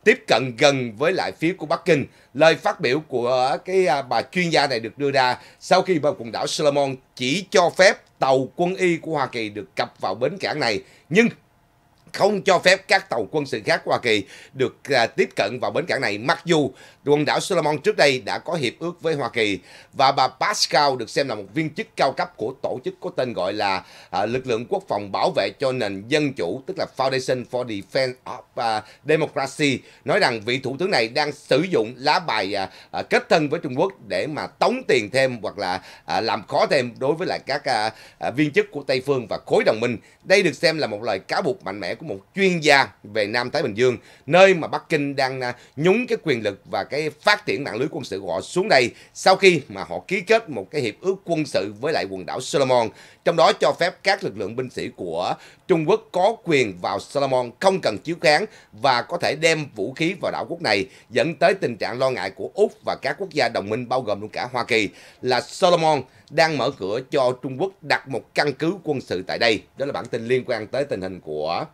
tiếp cận gần với lại phía của Bắc Kinh. Lời phát biểu của cái à, bà chuyên gia này được đưa ra sau khi mà quần đảo Solomon chỉ cho phép tàu quân y của Hoa Kỳ được cập vào bến cảng này nhưng không cho phép các tàu quân sự khác Hoa Kỳ được à, tiếp cận vào bến cảng này mặc dù quần đảo Solomon trước đây đã có hiệp ước với Hoa Kỳ và bà Pascal được xem là một viên chức cao cấp của tổ chức có tên gọi là à, lực lượng quốc phòng bảo vệ cho nền dân chủ tức là Foundation for Defense of uh, Democracy nói rằng vị thủ tướng này đang sử dụng lá bài à, à, kết thân với Trung Quốc để mà tống tiền thêm hoặc là à, làm khó thêm đối với lại các à, à, viên chức của Tây phương và khối đồng minh. Đây được xem là một lời cáo buộc mạnh mẽ của một chuyên gia về Nam Thái Bình Dương nơi mà Bắc Kinh đang à, nhúng cái quyền lực và cái phát triển mạng lưới quân sự của họ xuống đây sau khi mà họ ký kết một cái hiệp ước quân sự với lại quần đảo Solomon, trong đó cho phép các lực lượng binh sĩ của Trung Quốc có quyền vào Solomon không cần chiếu kháng và có thể đem vũ khí vào đảo quốc này dẫn tới tình trạng lo ngại của Úc và các quốc gia đồng minh bao gồm luôn cả Hoa Kỳ là Solomon đang mở cửa cho Trung Quốc đặt một căn cứ quân sự tại đây. Đó là bản tin liên quan tới tình hình của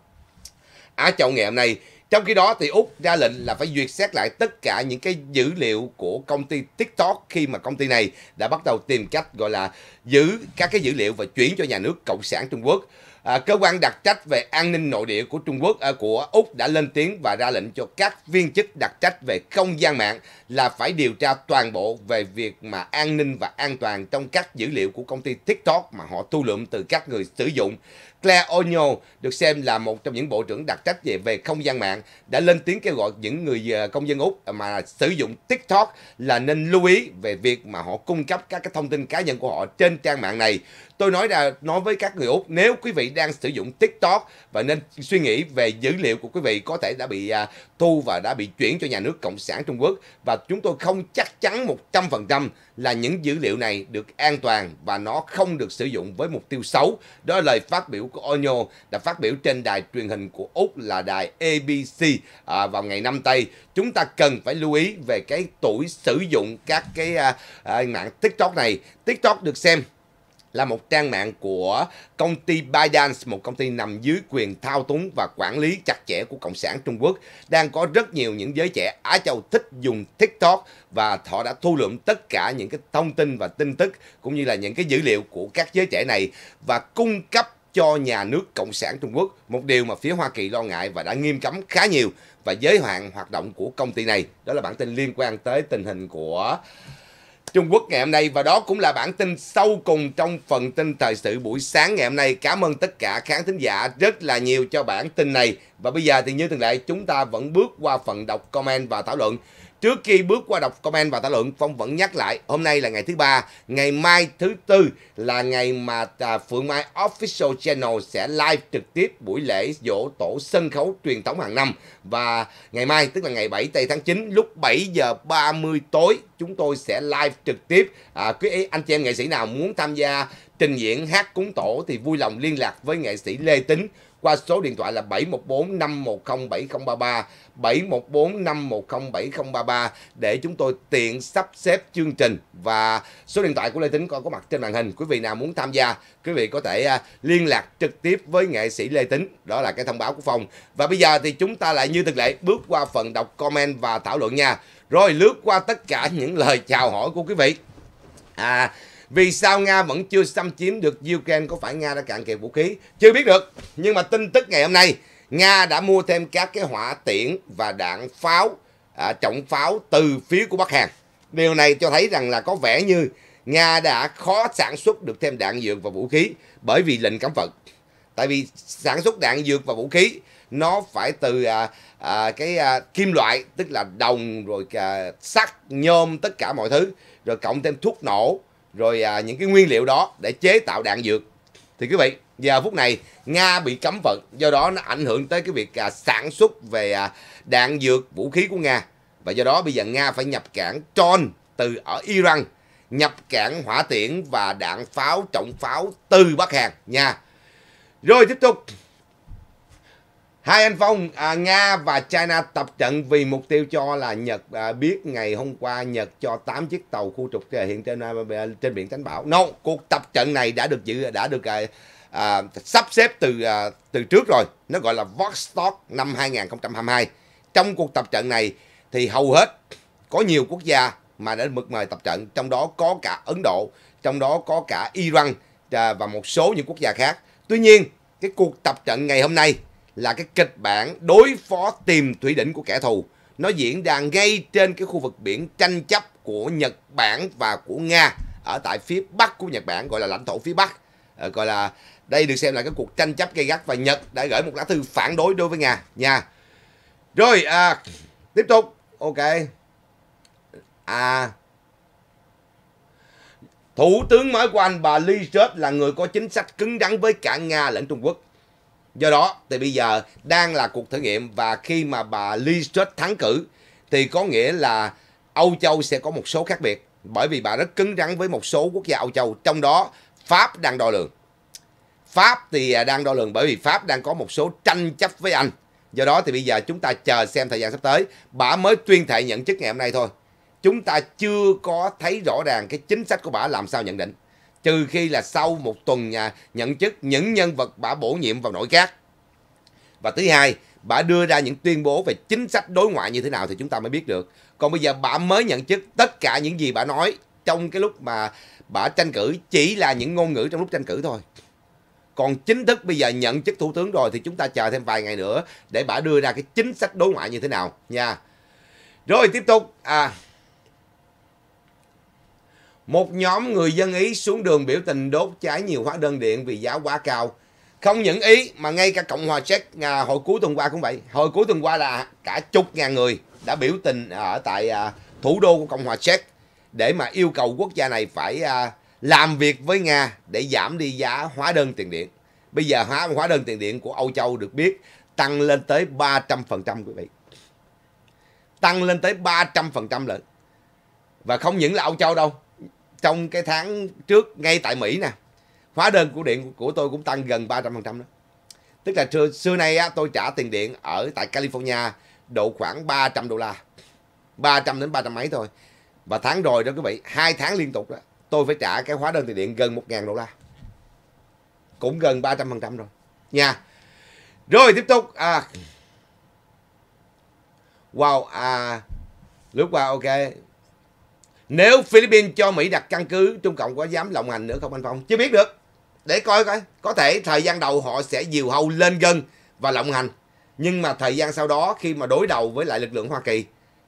Á Châu ngày hôm nay. Trong khi đó thì Úc ra lệnh là phải duyệt xét lại tất cả những cái dữ liệu của công ty TikTok khi mà công ty này đã bắt đầu tìm cách gọi là giữ các cái dữ liệu và chuyển cho nhà nước Cộng sản Trung Quốc. À, cơ quan đặc trách về an ninh nội địa của Trung Quốc à, của Úc đã lên tiếng và ra lệnh cho các viên chức đặc trách về không gian mạng là phải điều tra toàn bộ về việc mà an ninh và an toàn trong các dữ liệu của công ty TikTok mà họ thu lượm từ các người sử dụng Claire O'Neill được xem là một trong những bộ trưởng đặc trách về, về không gian mạng đã lên tiếng kêu gọi những người ờ, công dân Úc mà sử dụng TikTok là nên lưu ý về việc mà họ cung cấp các cái thông tin cá nhân của họ trên trang mạng này. Tôi nói ra nói với các người Úc nếu quý vị đang sử dụng TikTok và nên suy nghĩ về dữ liệu của quý vị có thể đã bị à, thu và đã bị chuyển cho nhà nước Cộng sản Trung Quốc và chúng tôi không chắc chắn một trăm phần trăm là những dữ liệu này được an toàn và nó không được sử dụng với mục tiêu xấu. Đó là lời phát biểu của Onyo đã phát biểu trên đài truyền hình của Úc là đài ABC à, vào ngày năm Tây. Chúng ta cần phải lưu ý về cái tuổi sử dụng các cái à, à, mạng TikTok này. TikTok được xem là một trang mạng của công ty Binance, một công ty nằm dưới quyền thao túng và quản lý chặt chẽ của Cộng sản Trung Quốc. Đang có rất nhiều những giới trẻ Á Châu thích dùng TikTok và họ đã thu lượm tất cả những cái thông tin và tin tức cũng như là những cái dữ liệu của các giới trẻ này và cung cấp cho nhà nước Cộng sản Trung Quốc, một điều mà phía Hoa Kỳ lo ngại và đã nghiêm cấm khá nhiều và giới hạn hoạt động của công ty này. Đó là bản tin liên quan tới tình hình của Trung Quốc ngày hôm nay và đó cũng là bản tin sâu cùng trong phần tin thời sự buổi sáng ngày hôm nay. Cảm ơn tất cả khán thính giả rất là nhiều cho bản tin này. Và bây giờ thì như thường lệ chúng ta vẫn bước qua phần đọc comment và thảo luận. Trước khi bước qua đọc comment và thảo luận, Phong vẫn nhắc lại, hôm nay là ngày thứ ba, ngày mai thứ tư là ngày mà à, Phượng Mai Official Channel sẽ live trực tiếp buổi lễ dỗ tổ sân khấu truyền thống hàng năm. Và ngày mai, tức là ngày 7 tây tháng 9, lúc 7 giờ 30 tối, chúng tôi sẽ live trực tiếp. À, quý anh chị em nghệ sĩ nào muốn tham gia trình diễn hát cúng tổ thì vui lòng liên lạc với nghệ sĩ Lê Tính qua số điện thoại là 714 510 7033 714 510 7033 để chúng tôi tiện sắp xếp chương trình và số điện thoại của Lê Tính có có mặt trên màn hình. Quý vị nào muốn tham gia, quý vị có thể à, liên lạc trực tiếp với nghệ sĩ Lê Tính. Đó là cái thông báo của phòng. Và bây giờ thì chúng ta lại như thường lệ bước qua phần đọc comment và thảo luận nha. Rồi lướt qua tất cả những lời chào hỏi của quý vị. À, vì sao Nga vẫn chưa xâm chiếm được Ukraine? Có phải Nga đã cạn kiệt vũ khí? Chưa biết được. Nhưng mà tin tức ngày hôm nay, Nga đã mua thêm các cái hỏa tiễn và đạn pháo, à, trọng pháo từ phía của Bắc Hàn. Điều này cho thấy rằng là có vẻ như Nga đã khó sản xuất được thêm đạn dược và vũ khí bởi vì lệnh cấm vận. Tại vì sản xuất đạn dược và vũ khí nó phải từ à, à, cái à, kim loại tức là đồng rồi à, sắt nhôm tất cả mọi thứ rồi cộng thêm thuốc nổ rồi à, những cái nguyên liệu đó để chế tạo đạn dược thì quý vị giờ phút này nga bị cấm vận do đó nó ảnh hưởng tới cái việc à, sản xuất về à, đạn dược vũ khí của nga và do đó bây giờ nga phải nhập cảng tron từ ở iran nhập cảng hỏa tiễn và đạn pháo trọng pháo từ bắc hàn nha rồi tiếp tục Hai anh Phong, à, Nga và China tập trận vì mục tiêu cho là Nhật à, biết ngày hôm qua Nhật cho 8 chiếc tàu khu trục hiện trên à, trên biển tránh bão. No, cuộc tập trận này đã được dự đã được à, à, sắp xếp từ à, từ trước rồi. Nó gọi là Vostok năm 2022. Trong cuộc tập trận này thì hầu hết có nhiều quốc gia mà đã mực mời tập trận, trong đó có cả Ấn Độ, trong đó có cả Iran à, và một số những quốc gia khác. Tuy nhiên, cái cuộc tập trận ngày hôm nay là cái kịch bản đối phó tìm thủy đỉnh của kẻ thù. Nó diễn ra ngay trên cái khu vực biển tranh chấp của Nhật Bản và của Nga ở tại phía bắc của Nhật Bản gọi là lãnh thổ phía bắc. Ờ, gọi là đây được xem là cái cuộc tranh chấp gay gắt và Nhật đã gửi một lá thư phản đối đối với Nga nha. Rồi à, tiếp tục. Ok. À Thủ tướng mới của Anh bà Lee Jett là người có chính sách cứng rắn với cả Nga lẫn Trung Quốc. Do đó thì bây giờ đang là cuộc thử nghiệm và khi mà bà Liz Truss thắng cử thì có nghĩa là Âu Châu sẽ có một số khác biệt bởi vì bà rất cứng rắn với một số quốc gia Âu Châu trong đó Pháp đang đo lường. Pháp thì à, đang đo lường bởi vì Pháp đang có một số tranh chấp với Anh. Do đó thì bây giờ chúng ta chờ xem thời gian sắp tới. Bà mới tuyên thệ nhận chức ngày hôm nay thôi. Chúng ta chưa có thấy rõ ràng cái chính sách của bà làm sao nhận định trừ khi là sau một tuần nhà nhận chức những nhân vật bà bổ nhiệm vào nội các. Và thứ hai, bà đưa ra những tuyên bố về chính sách đối ngoại như thế nào thì chúng ta mới biết được. Còn bây giờ bà mới nhận chức, tất cả những gì bà nói trong cái lúc mà bà tranh cử chỉ là những ngôn ngữ trong lúc tranh cử thôi. Còn chính thức bây giờ nhận chức thủ tướng rồi thì chúng ta chờ thêm vài ngày nữa để bà đưa ra cái chính sách đối ngoại như thế nào nha. Rồi tiếp tục à một nhóm người dân Ý xuống đường biểu tình đốt cháy nhiều hóa đơn điện vì giá quá cao. Không những Ý mà ngay cả Cộng hòa Séc à, hồi cuối tuần qua cũng vậy. Hồi cuối tuần qua là cả chục ngàn người đã biểu tình ở tại à, thủ đô của Cộng hòa Séc để mà yêu cầu quốc gia này phải à, làm việc với Nga để giảm đi giá hóa đơn tiền điện. Bây giờ hóa hóa đơn tiền điện của Âu Châu được biết tăng lên tới 300% quý vị. Tăng lên tới 300% lận. Và không những là Âu Châu đâu, trong cái tháng trước ngay tại Mỹ nè hóa đơn của điện của tôi cũng tăng gần 300% đó tức là xưa, xưa nay á, tôi trả tiền điện ở tại California độ khoảng 300 đô la 300 đến 300 mấy thôi và tháng rồi đó quý vị hai tháng liên tục đó tôi phải trả cái hóa đơn tiền điện gần 1.000 đô la cũng gần 300% rồi nha rồi tiếp tục à wow à lúc qua ok nếu Philippines cho Mỹ đặt căn cứ, Trung Cộng có dám lộng hành nữa không anh Phong? Chưa biết được. Để coi coi. Có thể thời gian đầu họ sẽ diều hâu lên gân và lộng hành. Nhưng mà thời gian sau đó khi mà đối đầu với lại lực lượng Hoa Kỳ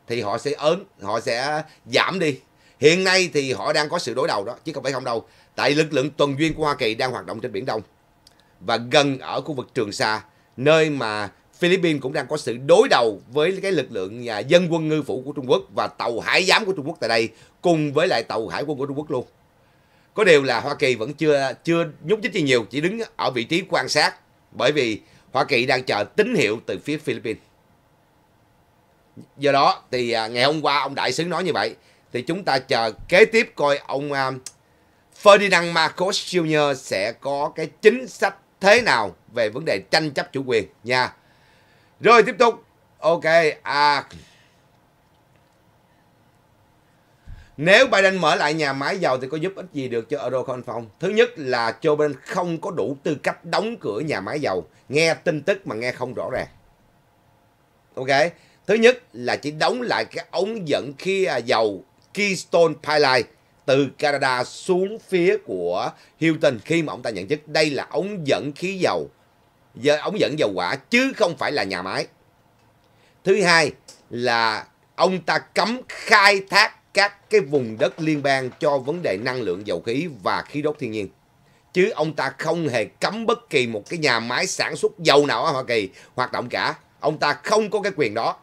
thì họ sẽ ớn, họ sẽ giảm đi. Hiện nay thì họ đang có sự đối đầu đó, chứ không phải không đâu. Tại lực lượng tuần duyên của Hoa Kỳ đang hoạt động trên Biển Đông và gần ở khu vực Trường Sa, nơi mà Philippines cũng đang có sự đối đầu với cái lực lượng à, dân quân ngư phủ của Trung Quốc và tàu hải giám của Trung Quốc tại đây cùng với lại tàu hải quân của Trung Quốc luôn. Có điều là Hoa Kỳ vẫn chưa chưa nhúc nhích gì nhiều, chỉ đứng ở vị trí quan sát bởi vì Hoa Kỳ đang chờ tín hiệu từ phía Philippines. Do đó thì à, ngày hôm qua ông đại sứ nói như vậy thì chúng ta chờ kế tiếp coi ông à, Ferdinand Marcos Jr sẽ có cái chính sách thế nào về vấn đề tranh chấp chủ quyền nha. Rồi tiếp tục. Ok, à, Nếu Biden mở lại nhà máy dầu thì có giúp ích gì được cho Eurocon không? Thứ nhất là Joe Biden không có đủ tư cách đóng cửa nhà máy dầu. Nghe tin tức mà nghe không rõ ràng. Ok. Thứ nhất là chỉ đóng lại cái ống dẫn khi à, dầu Keystone Pipeline từ Canada xuống phía của Houston khi mà ông ta nhận chức. Đây là ống dẫn khí dầu, ống dẫn dầu quả chứ không phải là nhà máy. Thứ hai là ông ta cấm khai thác các cái vùng đất liên bang cho vấn đề năng lượng dầu khí và khí đốt thiên nhiên. Chứ ông ta không hề cấm bất kỳ một cái nhà máy sản xuất dầu nào ở Hoa Kỳ hoạt động cả. Ông ta không có cái quyền đó.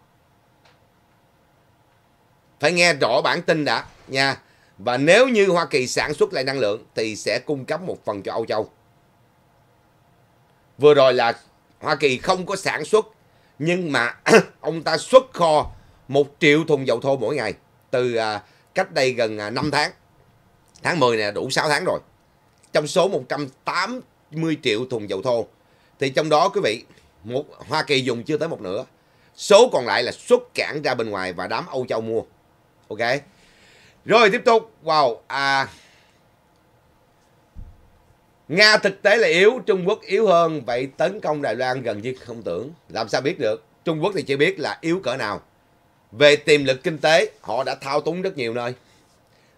Phải nghe rõ bản tin đã nha. Và nếu như Hoa Kỳ sản xuất lại năng lượng thì sẽ cung cấp một phần cho Âu Châu. Vừa rồi là Hoa Kỳ không có sản xuất nhưng mà [CLEARS THROAT] ông ta xuất kho một triệu thùng dầu thô mỗi ngày từ à, cách đây gần à, 5 tháng. Tháng 10 này đủ 6 tháng rồi. Trong số 180 triệu thùng dầu thô thì trong đó quý vị, một Hoa Kỳ dùng chưa tới một nửa. Số còn lại là xuất cảng ra bên ngoài và đám Âu Châu mua. Ok. Rồi tiếp tục. Wow, à Nga thực tế là yếu, Trung Quốc yếu hơn, vậy tấn công Đài Loan gần như không tưởng. Làm sao biết được? Trung Quốc thì chỉ biết là yếu cỡ nào. Về tiềm lực kinh tế, họ đã thao túng rất nhiều nơi.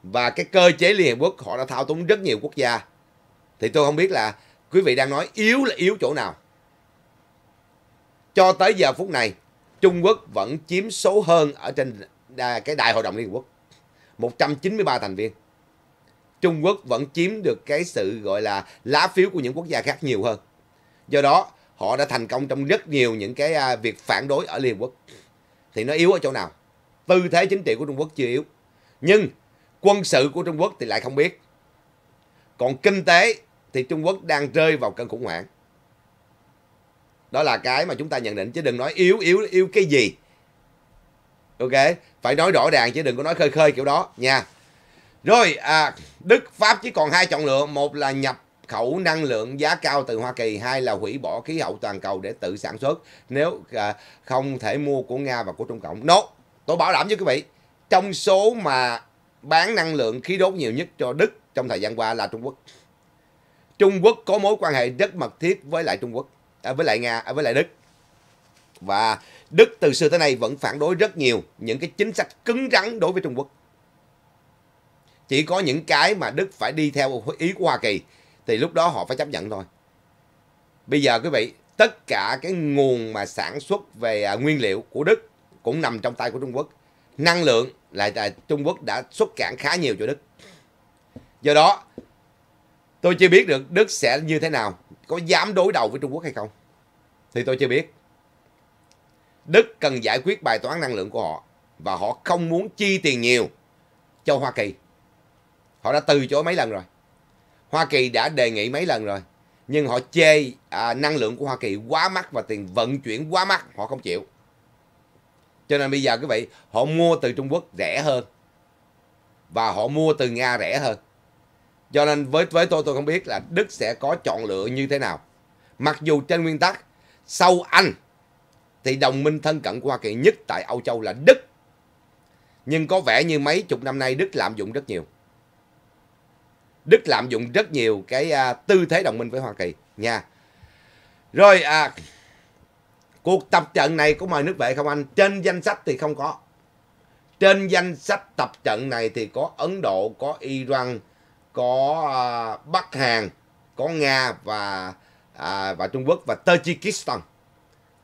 Và cái cơ chế Liên Hiệp Quốc họ đã thao túng rất nhiều quốc gia. Thì tôi không biết là quý vị đang nói yếu là yếu chỗ nào. Cho tới giờ phút này, Trung Quốc vẫn chiếm số hơn ở trên cái đại hội đồng Liên Hiệp Quốc. 193 thành viên. Trung Quốc vẫn chiếm được cái sự gọi là lá phiếu của những quốc gia khác nhiều hơn. Do đó, họ đã thành công trong rất nhiều những cái à, việc phản đối ở Liên Quốc thì nó yếu ở chỗ nào? Tư thế chính trị của Trung Quốc chưa yếu. Nhưng quân sự của Trung Quốc thì lại không biết. Còn kinh tế thì Trung Quốc đang rơi vào cơn khủng hoảng. Đó là cái mà chúng ta nhận định chứ đừng nói yếu yếu yếu cái gì. Ok, phải nói rõ ràng chứ đừng có nói khơi khơi kiểu đó nha. Rồi à, Đức Pháp chỉ còn hai chọn lựa, một là nhập khẩu năng lượng giá cao từ Hoa Kỳ, hai là hủy bỏ khí hậu toàn cầu để tự sản xuất nếu à, không thể mua của Nga và của Trung Cộng. No, tôi bảo đảm với quý vị, trong số mà bán năng lượng khí đốt nhiều nhất cho Đức trong thời gian qua là Trung Quốc. Trung Quốc có mối quan hệ rất mật thiết với lại Trung Quốc, à, với lại Nga, à, với lại Đức. Và Đức từ xưa tới nay vẫn phản đối rất nhiều những cái chính sách cứng rắn đối với Trung Quốc. Chỉ có những cái mà Đức phải đi theo ý của Hoa Kỳ thì lúc đó họ phải chấp nhận thôi bây giờ quý vị tất cả cái nguồn mà sản xuất về à, nguyên liệu của Đức cũng nằm trong tay của Trung Quốc năng lượng là, là Trung Quốc đã xuất cảng khá nhiều cho Đức do đó tôi chưa biết được Đức sẽ như thế nào có dám đối đầu với Trung Quốc hay không thì tôi chưa biết Đức cần giải quyết bài toán năng lượng của họ và họ không muốn chi tiền nhiều cho Hoa Kỳ. Họ đã từ chối mấy lần rồi. Hoa Kỳ đã đề nghị mấy lần rồi nhưng họ chê à, năng lượng của Hoa Kỳ quá mắc và tiền vận chuyển quá mắc họ không chịu cho nên bây giờ quý vị họ mua từ Trung Quốc rẻ hơn và họ mua từ Nga rẻ hơn cho nên với với tôi tôi không biết là Đức sẽ có chọn lựa như thế nào mặc dù trên nguyên tắc sau Anh thì đồng minh thân cận của Hoa Kỳ nhất tại Âu Châu là Đức nhưng có vẻ như mấy chục năm nay Đức lạm dụng rất nhiều Đức lạm dụng rất nhiều cái à, tư thế đồng minh với Hoa Kỳ nha. Rồi à, cuộc tập trận này có mời nước vệ không anh? Trên danh sách thì không có. Trên danh sách tập trận này thì có Ấn Độ, có Iran, có à, Bắc Hàn, có Nga và à, và Trung Quốc và Tajikistan.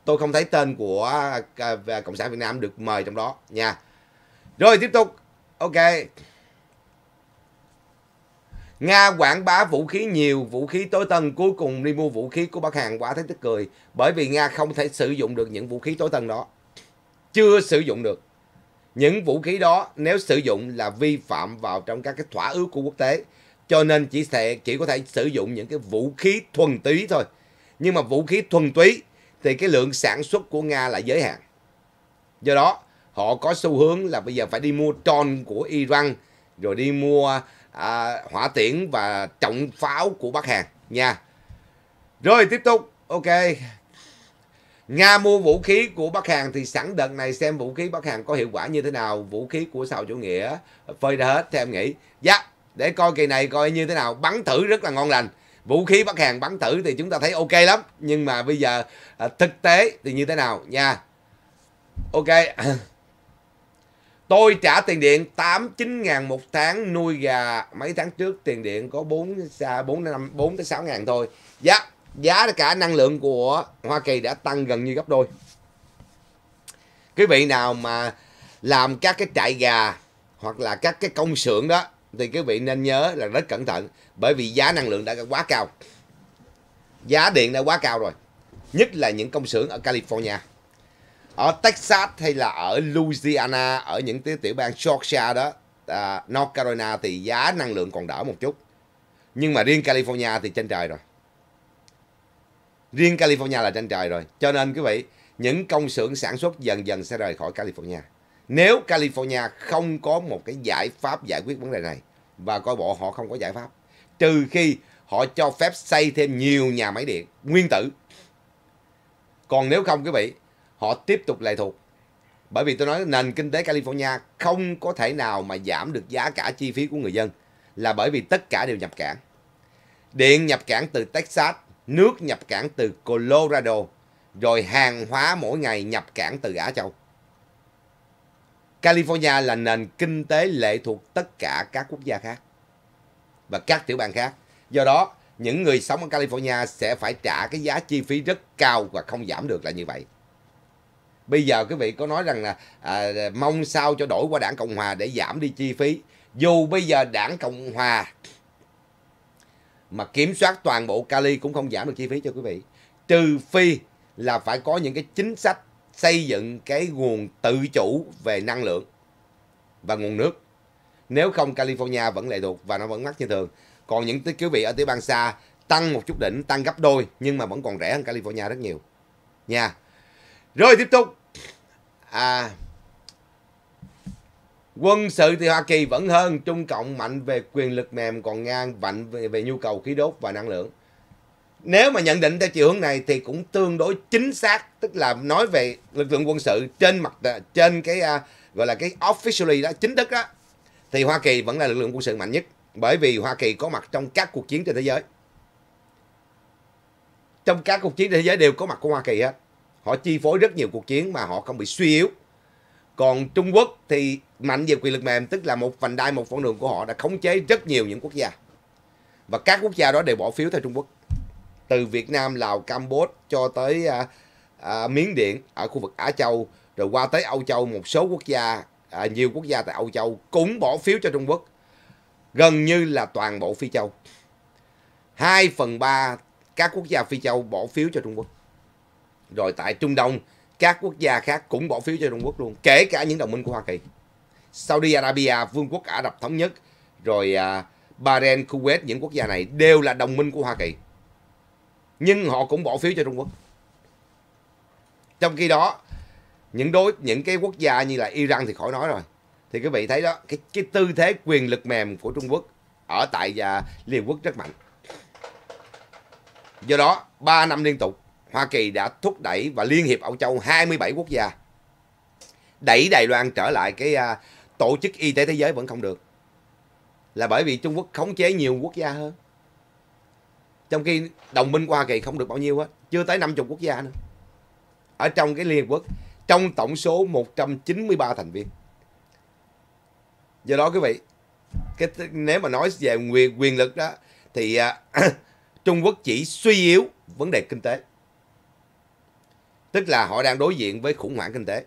Tôi không thấy tên của à, Cộng sản Việt Nam được mời trong đó nha. Rồi tiếp tục. Ok. Nga quảng bá vũ khí nhiều, vũ khí tối tân cuối cùng đi mua vũ khí của Bắc Hàn quả thấy tức cười. Bởi vì Nga không thể sử dụng được những vũ khí tối tân đó. Chưa sử dụng được. Những vũ khí đó nếu sử dụng là vi phạm vào trong các cái thỏa ước của quốc tế. Cho nên chỉ sẽ chỉ có thể sử dụng những cái vũ khí thuần túy thôi. Nhưng mà vũ khí thuần túy thì cái lượng sản xuất của Nga là giới hạn. Do đó họ có xu hướng là bây giờ phải đi mua tròn của Iran rồi đi mua à, hỏa tiễn và trọng pháo của Bắc Hàn nha. Rồi tiếp tục, ok. Nga mua vũ khí của Bắc Hàn thì sẵn đợt này xem vũ khí Bắc Hàn có hiệu quả như thế nào, vũ khí của sao chủ nghĩa phơi ra hết theo em nghĩ. Dạ, yeah. để coi kỳ này coi như thế nào, bắn thử rất là ngon lành. Vũ khí Bắc Hàn bắn thử thì chúng ta thấy ok lắm, nhưng mà bây giờ à, thực tế thì như thế nào nha. Ok. [CLEARS THROAT] Tôi trả tiền điện 8 9 ngàn một tháng nuôi gà mấy tháng trước tiền điện có 4 4 5 4 tới 6 ngàn thôi. Dạ, giá giá cả năng lượng của Hoa Kỳ đã tăng gần như gấp đôi. Quý vị nào mà làm các cái trại gà hoặc là các cái công xưởng đó thì quý vị nên nhớ là rất cẩn thận bởi vì giá năng lượng đã quá cao. Giá điện đã quá cao rồi. Nhất là những công xưởng ở California ở Texas hay là ở Louisiana ở những cái tiểu bang Georgia đó à, North Carolina thì giá năng lượng còn đỡ một chút nhưng mà riêng California thì trên trời rồi riêng California là trên trời rồi cho nên quý vị những công xưởng sản xuất dần dần sẽ rời khỏi California nếu California không có một cái giải pháp giải quyết vấn đề này và coi bộ họ không có giải pháp trừ khi họ cho phép xây thêm nhiều nhà máy điện nguyên tử còn nếu không quý vị họ tiếp tục lệ thuộc bởi vì tôi nói nền kinh tế California không có thể nào mà giảm được giá cả chi phí của người dân là bởi vì tất cả đều nhập cảng. Điện nhập cảng từ Texas, nước nhập cảng từ Colorado, rồi hàng hóa mỗi ngày nhập cảng từ Á Châu. California là nền kinh tế lệ thuộc tất cả các quốc gia khác và các tiểu bang khác. Do đó, những người sống ở California sẽ phải trả cái giá chi phí rất cao và không giảm được là như vậy bây giờ quý vị có nói rằng là à, mong sao cho đổi qua đảng cộng hòa để giảm đi chi phí dù bây giờ đảng cộng hòa mà kiểm soát toàn bộ Cali cũng không giảm được chi phí cho quý vị trừ phi là phải có những cái chính sách xây dựng cái nguồn tự chủ về năng lượng và nguồn nước nếu không California vẫn lệ thuộc và nó vẫn mắc như thường còn những cái quý vị ở tiểu bang xa tăng một chút đỉnh tăng gấp đôi nhưng mà vẫn còn rẻ hơn California rất nhiều nha rồi tiếp tục. À, quân sự thì Hoa Kỳ vẫn hơn Trung Cộng mạnh về quyền lực mềm còn ngang mạnh về, về nhu cầu khí đốt và năng lượng. Nếu mà nhận định theo chiều hướng này thì cũng tương đối chính xác, tức là nói về lực lượng quân sự trên mặt à, trên cái à, gọi là cái officially đó chính thức đó thì Hoa Kỳ vẫn là lực lượng quân sự mạnh nhất bởi vì Hoa Kỳ có mặt trong các cuộc chiến trên thế giới. Trong các cuộc chiến trên thế giới đều có mặt của Hoa Kỳ hết Họ chi phối rất nhiều cuộc chiến mà họ không bị suy yếu. Còn Trung Quốc thì mạnh về quyền lực mềm, tức là một vành đai, một con đường của họ đã khống chế rất nhiều những quốc gia. Và các quốc gia đó đều bỏ phiếu theo Trung Quốc. Từ Việt Nam, Lào, Campuchia cho tới à, à, Miến Điện ở khu vực Á Châu, rồi qua tới Âu Châu, một số quốc gia, à, nhiều quốc gia tại Âu Châu cũng bỏ phiếu cho Trung Quốc. Gần như là toàn bộ Phi Châu. 2 phần 3 các quốc gia Phi Châu bỏ phiếu cho Trung Quốc rồi tại Trung Đông, các quốc gia khác cũng bỏ phiếu cho Trung Quốc luôn, kể cả những đồng minh của Hoa Kỳ. Saudi Arabia, Vương quốc Ả Rập Thống Nhất, rồi à, Bahrain, Kuwait, những quốc gia này đều là đồng minh của Hoa Kỳ. Nhưng họ cũng bỏ phiếu cho Trung Quốc. Trong khi đó, những đối những cái quốc gia như là Iran thì khỏi nói rồi. Thì quý vị thấy đó, cái, cái tư thế quyền lực mềm của Trung Quốc ở tại à, Liên Quốc rất mạnh. Do đó, 3 năm liên tục Hoa Kỳ đã thúc đẩy và liên hiệp Âu Châu 27 quốc gia đẩy Đài Loan trở lại cái uh, tổ chức y tế thế giới vẫn không được là bởi vì Trung Quốc khống chế nhiều quốc gia hơn trong khi đồng minh của Hoa Kỳ không được bao nhiêu hết chưa tới 50 quốc gia nữa ở trong cái Liên Hợp Quốc trong tổng số 193 thành viên do đó quý vị cái nếu mà nói về quyền quyền lực đó thì uh, [COUGHS] Trung Quốc chỉ suy yếu vấn đề kinh tế Tức là họ đang đối diện với khủng hoảng kinh tế.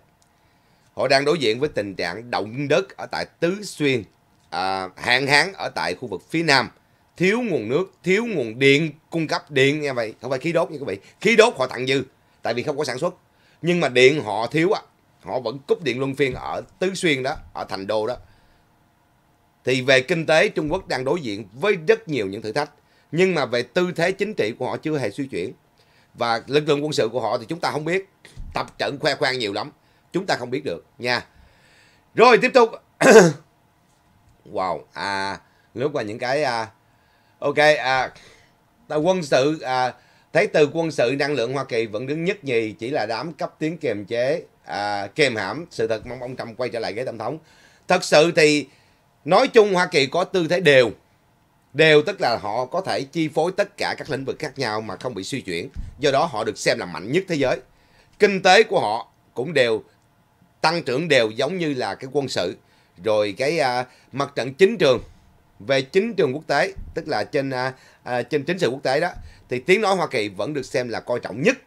Họ đang đối diện với tình trạng động đất ở tại Tứ Xuyên, à, hạn hán ở tại khu vực phía Nam, thiếu nguồn nước, thiếu nguồn điện, cung cấp điện như vậy. Không phải khí đốt như quý vị. Khí đốt họ tặng dư, tại vì không có sản xuất. Nhưng mà điện họ thiếu á. Họ vẫn cúp điện luân phiên ở Tứ Xuyên đó, ở Thành Đô đó. Thì về kinh tế, Trung Quốc đang đối diện với rất nhiều những thử thách. Nhưng mà về tư thế chính trị của họ chưa hề suy chuyển và lực lượng quân sự của họ thì chúng ta không biết tập trận khoe khoang nhiều lắm chúng ta không biết được nha rồi tiếp tục [COUGHS] wow à lướt qua những cái à, ok à, quân sự à, thấy từ quân sự năng lượng hoa kỳ vẫn đứng nhất nhì chỉ là đám cấp tiến kiềm chế à, kiềm hãm sự thật mong ông trump quay trở lại ghế tổng thống thật sự thì nói chung hoa kỳ có tư thế đều đều tức là họ có thể chi phối tất cả các lĩnh vực khác nhau mà không bị suy chuyển. Do đó họ được xem là mạnh nhất thế giới. Kinh tế của họ cũng đều tăng trưởng đều giống như là cái quân sự. Rồi cái à, mặt trận chính trường về chính trường quốc tế, tức là trên à, à, trên chính sự quốc tế đó thì tiếng nói Hoa Kỳ vẫn được xem là coi trọng nhất.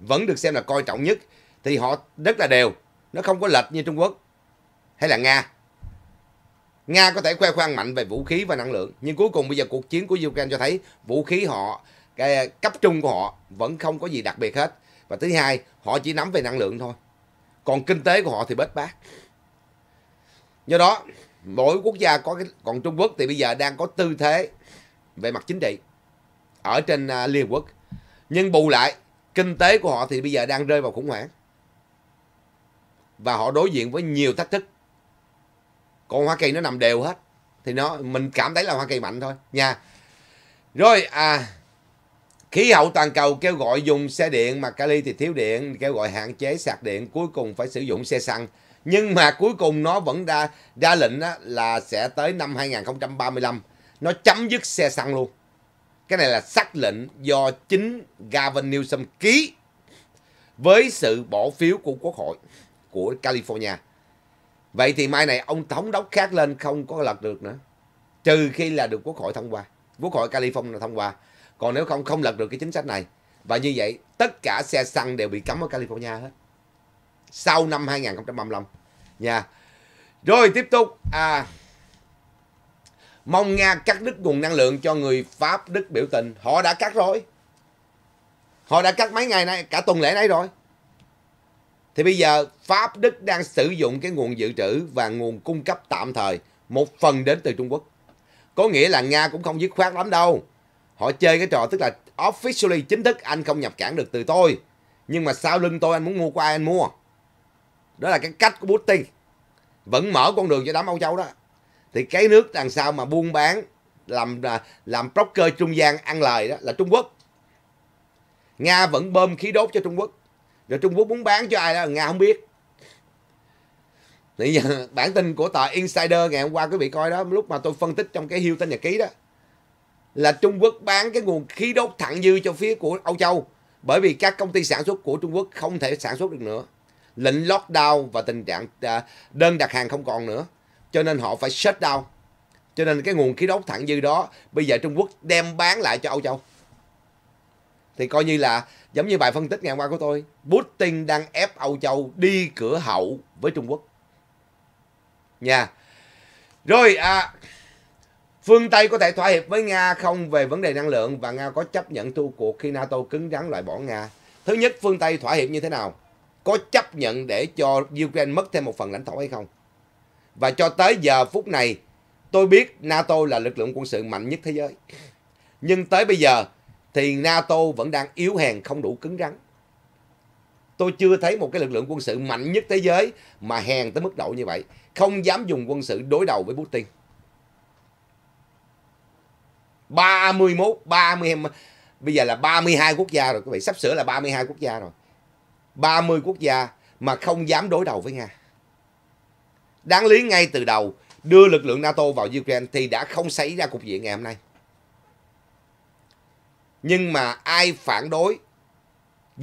Vẫn được xem là coi trọng nhất thì họ rất là đều, nó không có lệch như Trung Quốc hay là Nga Nga có thể khoe khoang mạnh về vũ khí và năng lượng, nhưng cuối cùng bây giờ cuộc chiến của Ukraine cho thấy vũ khí họ, cái ờ, cấp trung của họ vẫn không có gì đặc biệt hết. Và thứ hai, họ chỉ nắm về năng lượng thôi. Còn kinh tế của họ thì bết bát. Do đó, mỗi quốc gia có cái còn Trung Quốc thì bây giờ đang có tư thế về mặt chính trị ở trên ờ, Liên Quốc. Nhưng bù lại, kinh tế của họ thì bây giờ đang rơi vào khủng hoảng. Và họ đối diện với nhiều thách thức còn Hoa Kỳ nó nằm đều hết thì nó mình cảm thấy là Hoa Kỳ mạnh thôi nha rồi à khí hậu toàn cầu kêu gọi dùng xe điện mà Cali thì thiếu điện kêu gọi hạn chế sạc điện cuối cùng phải sử dụng xe xăng nhưng mà cuối cùng nó vẫn ra ra lệnh á, là sẽ tới năm 2035 nó chấm dứt xe xăng luôn cái này là xác lệnh do chính Gavin Newsom ký với sự bỏ phiếu của quốc hội của California Vậy thì mai này ông thống đốc khác lên không có lật được nữa. Trừ khi là được quốc hội thông qua. Quốc hội California thông qua. Còn nếu không không lật được cái chính sách này. Và như vậy tất cả xe xăng đều bị cấm ở California hết. Sau năm 2035. Nha. Rồi tiếp tục. À, mong Nga cắt đứt nguồn năng lượng cho người Pháp Đức biểu tình. Họ đã cắt rồi. Họ đã cắt mấy ngày nay, cả tuần lễ nay rồi. Thì bây giờ Pháp Đức đang sử dụng cái nguồn dự trữ và nguồn cung cấp tạm thời một phần đến từ Trung Quốc. Có nghĩa là Nga cũng không dứt khoát lắm đâu. Họ chơi cái trò tức là officially chính thức anh không nhập cản được từ tôi. Nhưng mà sau lưng tôi anh muốn mua qua anh mua. Đó là cái cách của Putin. Vẫn mở con đường cho đám Âu Châu đó. Thì cái nước đằng sau mà buôn bán làm à, làm broker trung gian ăn lời đó là Trung Quốc. Nga vẫn bơm khí đốt cho Trung Quốc rồi Trung Quốc muốn bán cho ai đó Nga không biết Bây giờ [LAUGHS] bản tin của tờ Insider ngày hôm qua quý vị coi đó lúc mà tôi phân tích trong cái hiêu tên nhật ký đó là Trung Quốc bán cái nguồn khí đốt thẳng dư cho phía của Âu Châu bởi vì các công ty sản xuất của Trung Quốc không thể sản xuất được nữa lệnh lockdown và tình trạng à, đơn đặt hàng không còn nữa cho nên họ phải shut down cho nên cái nguồn khí đốt thẳng dư đó bây giờ Trung Quốc đem bán lại cho Âu Châu thì coi như là Giống như bài phân tích ngày hôm qua của tôi, Putin đang ép Âu Châu đi cửa hậu với Trung Quốc. Nha. Rồi, à, phương Tây có thể thỏa hiệp với Nga không về vấn đề năng lượng và Nga có chấp nhận thua cuộc khi NATO cứng rắn loại bỏ Nga. Thứ nhất, phương Tây thỏa hiệp như thế nào? Có chấp nhận để cho Ukraine mất thêm một phần lãnh thổ hay không? Và cho tới giờ phút này, tôi biết NATO là lực lượng quân sự mạnh nhất thế giới. Nhưng tới bây giờ, thì NATO vẫn đang yếu hèn không đủ cứng rắn. Tôi chưa thấy một cái lực lượng quân sự mạnh nhất thế giới mà hèn tới mức độ như vậy, không dám dùng quân sự đối đầu với Putin. 31, 30 bây giờ là 32 quốc gia rồi các bạn, sắp sửa là 32 quốc gia rồi. 30 quốc gia mà không dám đối đầu với Nga. Đáng lý ngay từ đầu đưa lực lượng NATO vào Ukraine thì đã không xảy ra cục diện ngày hôm nay nhưng mà ai phản đối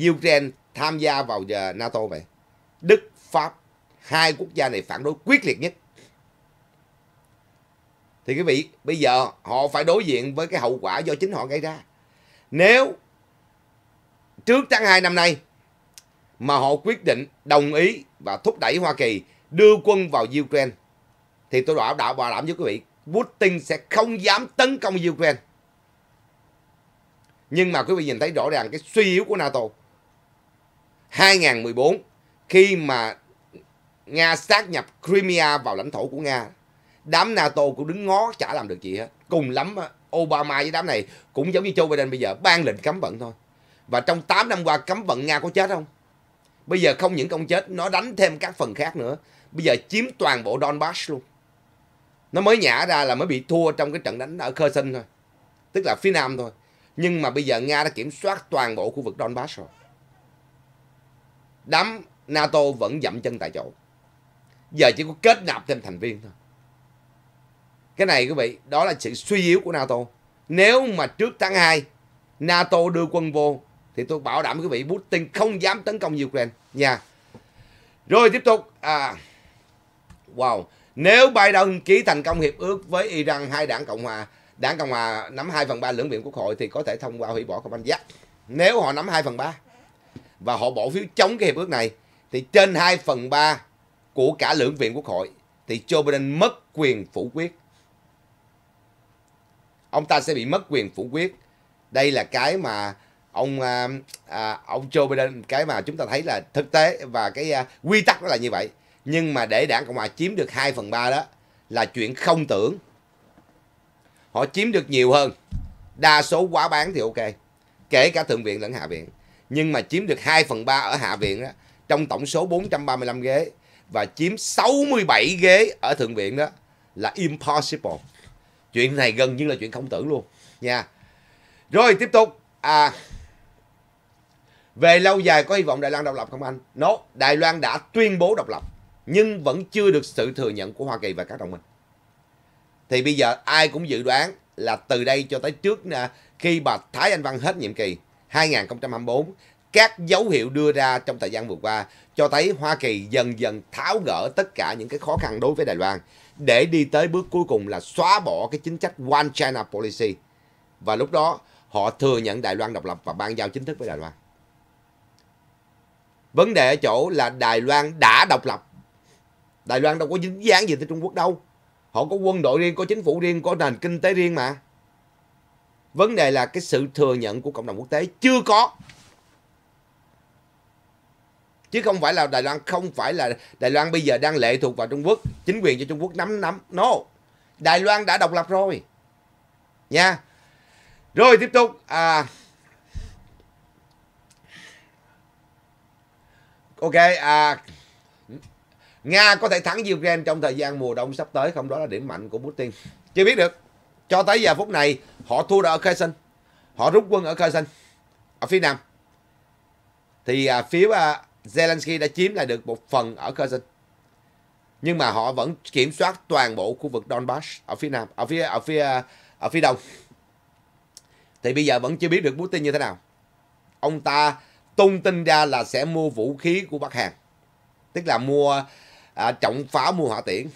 Ukraine tham gia vào NATO vậy? Đức, Pháp, hai quốc gia này phản đối quyết liệt nhất. Thì quý vị, bây giờ họ phải đối diện với cái hậu quả do chính họ gây ra. Nếu trước tháng 2 năm nay mà họ quyết định đồng ý và thúc đẩy Hoa Kỳ đưa quân vào Ukraine thì tôi đã bảo đảm với quý vị Putin sẽ không dám tấn công Ukraine nhưng mà quý vị nhìn thấy rõ ràng cái suy yếu của NATO. 2014 khi mà Nga sát nhập Crimea vào lãnh thổ của Nga, đám NATO cũng đứng ngó chả làm được gì hết. Cùng lắm Obama với đám này cũng giống như Joe Biden bây giờ ban lệnh cấm vận thôi. Và trong 8 năm qua cấm vận Nga có chết không? Bây giờ không những công chết, nó đánh thêm các phần khác nữa. Bây giờ chiếm toàn bộ Donbass luôn. Nó mới nhả ra là mới bị thua trong cái trận đánh ở Kherson thôi. Tức là phía Nam thôi. Nhưng mà bây giờ Nga đã kiểm soát toàn bộ khu vực Donbass rồi. Đám NATO vẫn dậm chân tại chỗ. Giờ chỉ có kết nạp thêm thành viên thôi. Cái này quý vị, đó là sự suy yếu của NATO. Nếu mà trước tháng 2 NATO đưa quân vô thì tôi bảo đảm quý vị Putin không dám tấn công Ukraine nha. Rồi tiếp tục à wow, nếu Biden ký thành công hiệp ước với Iran hai đảng Cộng hòa Đảng Cộng Hòa nắm 2 phần 3 lưỡng viện quốc hội thì có thể thông qua hủy bỏ công giác Nếu họ nắm 2 phần 3 và họ bỏ phiếu chống cái hiệp ước này thì trên 2 phần 3 của cả lưỡng viện quốc hội thì Joe Biden mất quyền phủ quyết. Ông ta sẽ bị mất quyền phủ quyết. Đây là cái mà ông à, à ông Joe Biden cái mà chúng ta thấy là thực tế và cái à, quy tắc đó là như vậy. Nhưng mà để đảng Cộng hòa chiếm được 2 phần 3 đó là chuyện không tưởng họ chiếm được nhiều hơn đa số quá bán thì ok kể cả thượng viện lẫn hạ viện nhưng mà chiếm được 2 phần 3 ở hạ viện đó trong tổng số 435 ghế và chiếm 67 ghế ở thượng viện đó là impossible chuyện này gần như là chuyện không tưởng luôn nha rồi tiếp tục à về lâu dài có hy vọng Đài Loan độc lập không anh? No, Đài Loan đã tuyên bố độc lập nhưng vẫn chưa được sự thừa nhận của Hoa Kỳ và các đồng minh. Thì bây giờ ai cũng dự đoán là từ đây cho tới trước khi bà Thái Anh Văn hết nhiệm kỳ 2024, các dấu hiệu đưa ra trong thời gian vừa qua cho thấy Hoa Kỳ dần dần tháo gỡ tất cả những cái khó khăn đối với Đài Loan để đi tới bước cuối cùng là xóa bỏ cái chính sách One China Policy. Và lúc đó họ thừa nhận Đài Loan độc lập và ban giao chính thức với Đài Loan. Vấn đề ở chỗ là Đài Loan đã độc lập. Đài Loan đâu có dính dáng gì tới Trung Quốc đâu. Họ có quân đội riêng, có chính phủ riêng, có nền kinh tế riêng mà. Vấn đề là cái sự thừa nhận của cộng đồng quốc tế chưa có. Chứ không phải là Đài Loan không phải là Đài Loan bây giờ đang lệ thuộc vào Trung Quốc, chính quyền cho Trung Quốc nắm nắm. No. Đài Loan đã độc lập rồi. Nha. Rồi tiếp tục à Ok à Nga có thể thắng Ukraine trong thời gian mùa đông sắp tới không? Đó là điểm mạnh của Putin. Chưa biết được. Cho tới giờ phút này, họ thua ở Kherson. Họ rút quân ở Kherson, ở phía nam. Thì à, phía à, Zelensky đã chiếm lại được một phần ở Kherson. Nhưng mà họ vẫn kiểm soát toàn bộ khu vực Donbass ở phía nam, ở phía ở phía à, ở phía đông. Thì bây giờ vẫn chưa biết được Putin như thế nào. Ông ta tung tin ra là sẽ mua vũ khí của Bắc Hàn. Tức là mua à, trọng pháo mua hỏa tiễn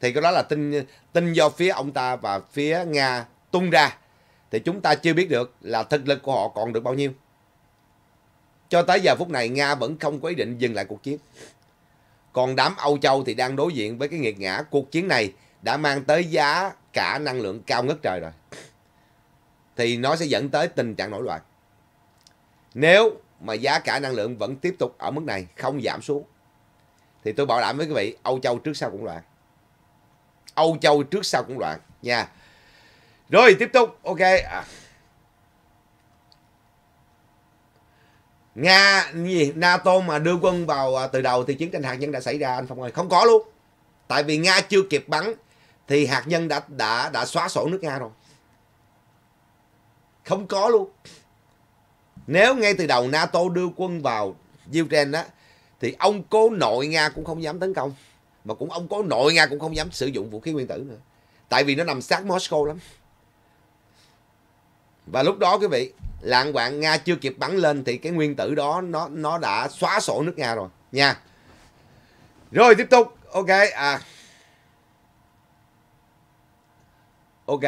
thì cái đó là tin tin do phía ông ta và phía nga tung ra thì chúng ta chưa biết được là thực lực của họ còn được bao nhiêu cho tới giờ phút này nga vẫn không có ý định dừng lại cuộc chiến còn đám âu châu thì đang đối diện với cái nghiệt ngã cuộc chiến này đã mang tới giá cả năng lượng cao ngất trời rồi thì nó sẽ dẫn tới tình trạng nổi loạn nếu mà giá cả năng lượng vẫn tiếp tục ở mức này không giảm xuống thì tôi bảo đảm với quý vị Âu Châu trước sau cũng loạn Âu Châu trước sau cũng loạn nha rồi tiếp tục ok à. Nga gì NATO mà đưa quân vào à, từ đầu thì chiến tranh hạt nhân đã xảy ra anh Phong ơi không có luôn tại vì Nga chưa kịp bắn thì hạt nhân đã đã đã xóa sổ nước Nga rồi không có luôn nếu ngay từ đầu NATO đưa quân vào Ukraine đó thì ông cố nội nga cũng không dám tấn công mà cũng ông cố nội nga cũng không dám sử dụng vũ khí nguyên tử nữa tại vì nó nằm sát moscow lắm và lúc đó quý vị lạng quạng nga chưa kịp bắn lên thì cái nguyên tử đó nó nó đã xóa sổ nước nga rồi nha rồi tiếp tục ok à ok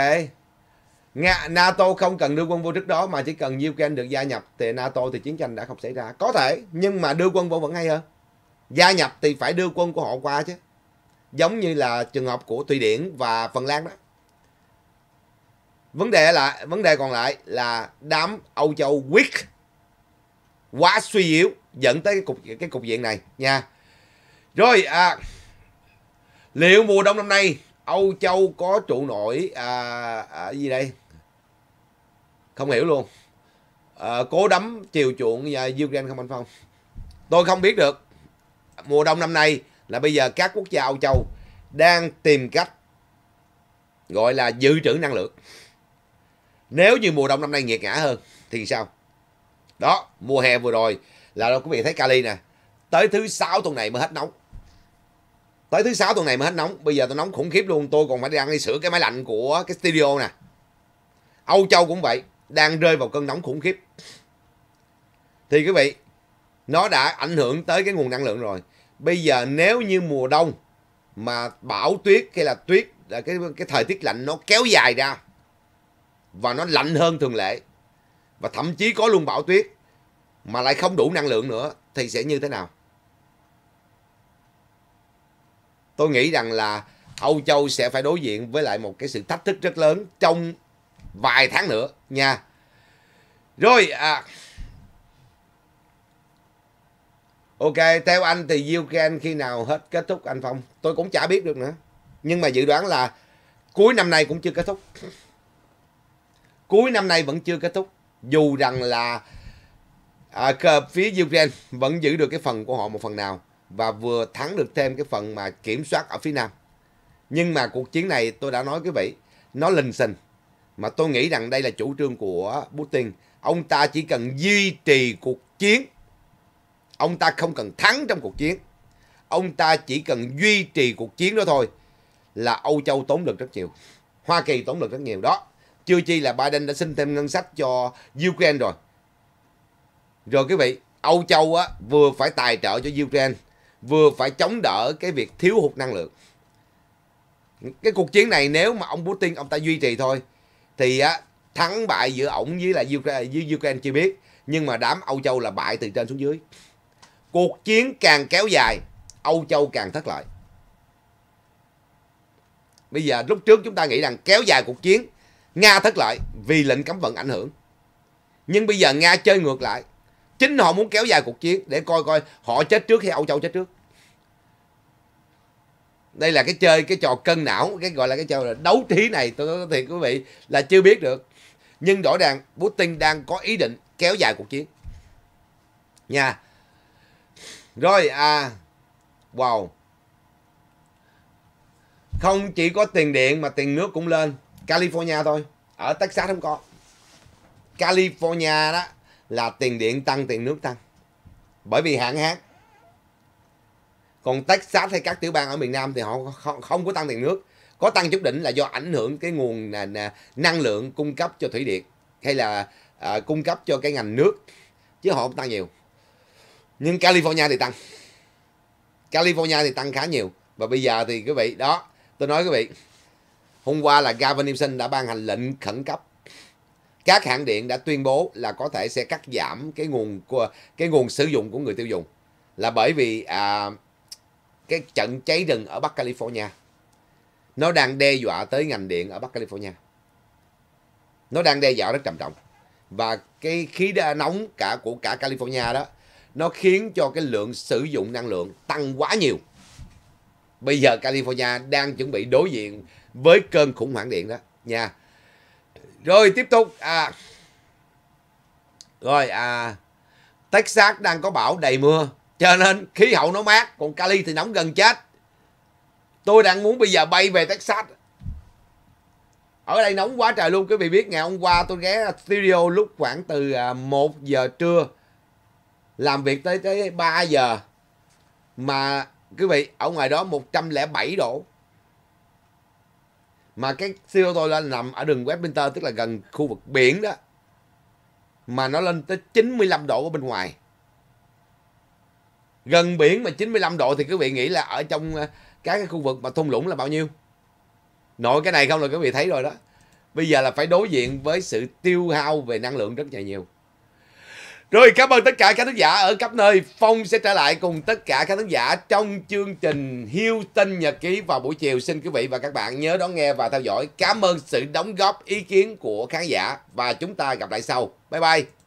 Nga, NATO không cần đưa quân vô trước đó mà chỉ cần Ukraine được gia nhập thì NATO thì chiến tranh đã không xảy ra. Có thể, nhưng mà đưa quân vô vẫn hay hơn. Gia nhập thì phải đưa quân của họ qua chứ. Giống như là trường hợp của Thụy Điển và Phần Lan đó. Vấn đề là vấn đề còn lại là đám Âu Châu weak quá suy yếu dẫn tới cái cục cái cục diện này nha. Rồi à, liệu mùa đông năm nay Âu Châu có trụ nổi à, à, gì đây không hiểu luôn à, cố đấm chiều chuộng và Ukraine không anh Phong tôi không biết được mùa đông năm nay là bây giờ các quốc gia Âu Châu đang tìm cách gọi là dự trữ năng lượng nếu như mùa đông năm nay nhiệt ngã hơn thì sao đó mùa hè vừa rồi là đâu quý vị thấy kali nè tới thứ sáu tuần này mới hết nóng tới thứ sáu tuần này mới hết nóng bây giờ tôi nóng khủng khiếp luôn tôi còn phải đi ăn đi sửa cái máy lạnh của cái studio nè Âu Châu cũng vậy đang rơi vào cơn nóng khủng khiếp thì quý vị nó đã ảnh hưởng tới cái nguồn năng lượng rồi bây giờ nếu như mùa đông mà bão tuyết hay là tuyết là cái cái thời tiết lạnh nó kéo dài ra và nó lạnh hơn thường lệ và thậm chí có luôn bão tuyết mà lại không đủ năng lượng nữa thì sẽ như thế nào tôi nghĩ rằng là Âu Châu sẽ phải đối diện với lại một cái sự thách thức rất lớn trong vài tháng nữa nha rồi à, ok theo anh thì Ukraine khi nào hết kết thúc anh Phong tôi cũng chả biết được nữa nhưng mà dự đoán là cuối năm nay cũng chưa kết thúc cuối năm nay vẫn chưa kết thúc dù rằng là à, phía Ukraine vẫn giữ được cái phần của họ một phần nào và vừa thắng được thêm cái phần mà kiểm soát ở phía nam nhưng mà cuộc chiến này tôi đã nói quý vị nó lình xình mà tôi nghĩ rằng đây là chủ trương của Putin. Ông ta chỉ cần duy trì cuộc chiến. Ông ta không cần thắng trong cuộc chiến. Ông ta chỉ cần duy trì cuộc chiến đó thôi là Âu Châu tốn lực rất nhiều. Hoa Kỳ tốn lực rất nhiều đó. Chưa chi là Biden đã xin thêm ngân sách cho Ukraine rồi. Rồi quý vị, Âu Châu á, vừa phải tài trợ cho Ukraine, vừa phải chống đỡ cái việc thiếu hụt năng lượng. Cái cuộc chiến này nếu mà ông Putin ông ta duy trì thôi thì á, thắng bại giữa ổng với là Ukraine, với Ukraine chưa biết nhưng mà đám Âu Châu là bại từ trên xuống dưới cuộc chiến càng kéo dài Âu Châu càng thất lợi bây giờ lúc trước chúng ta nghĩ rằng kéo dài cuộc chiến Nga thất lợi vì lệnh cấm vận ảnh hưởng nhưng bây giờ Nga chơi ngược lại chính họ muốn kéo dài cuộc chiến để coi coi họ chết trước hay Âu Châu chết trước đây là cái chơi cái trò cân não cái gọi là cái trò là đấu trí này tôi nói thiệt quý vị là chưa biết được nhưng rõ ràng Putin đang có ý định kéo dài cuộc chiến nha rồi à wow không chỉ có tiền điện mà tiền nước cũng lên California thôi ở Texas không có California đó là tiền điện tăng tiền nước tăng bởi vì hạn hán còn Texas hay các tiểu bang ở miền Nam thì họ không, không có tăng tiền nước có tăng chút đỉnh là do ảnh hưởng cái nguồn là, là năng lượng cung cấp cho thủy điện hay là à, cung cấp cho cái ngành nước chứ họ không tăng nhiều nhưng California thì tăng California thì tăng khá nhiều và bây giờ thì quý vị đó tôi nói quý vị hôm qua là Gavin Newsom đã ban hành lệnh khẩn cấp các hãng điện đã tuyên bố là có thể sẽ cắt giảm cái nguồn của cái nguồn sử dụng của người tiêu dùng là bởi vì à, cái trận cháy rừng ở Bắc California. Nó đang đe dọa tới ngành điện ở Bắc California. Nó đang đe dọa rất trầm trọng. Và cái khí đa nóng cả của cả California đó nó khiến cho cái lượng sử dụng năng lượng tăng quá nhiều. Bây giờ California đang chuẩn bị đối diện với cơn khủng hoảng điện đó nha. Rồi tiếp tục à rồi à Texas đang có bão đầy mưa cho nên khí hậu nó mát, còn kali thì nóng gần chết. Tôi đang muốn bây giờ bay về Texas. Ở đây nóng quá trời luôn quý vị biết ngày hôm qua tôi ghé studio lúc khoảng từ 1 à, giờ trưa làm việc tới tới 3 giờ mà quý vị ở ngoài đó 107 độ. Mà cái studio tôi lên nằm ở đường Westminster tức là gần khu vực biển đó mà nó lên tới 95 độ ở bên ngoài gần biển mà 95 độ thì quý vị nghĩ là ở trong ờ, các cái khu vực mà thung lũng là bao nhiêu nội cái này không là quý vị thấy rồi đó bây giờ là phải đối diện với sự tiêu hao về năng lượng rất là nhiều rồi cảm ơn tất cả các khán giả ở khắp nơi phong sẽ trở lại cùng tất cả các khán giả trong chương trình tinh nhật ký vào buổi chiều xin quý vị và các bạn nhớ đón nghe và theo dõi cảm ơn sự đóng góp ý kiến của khán giả và chúng ta gặp lại sau bye bye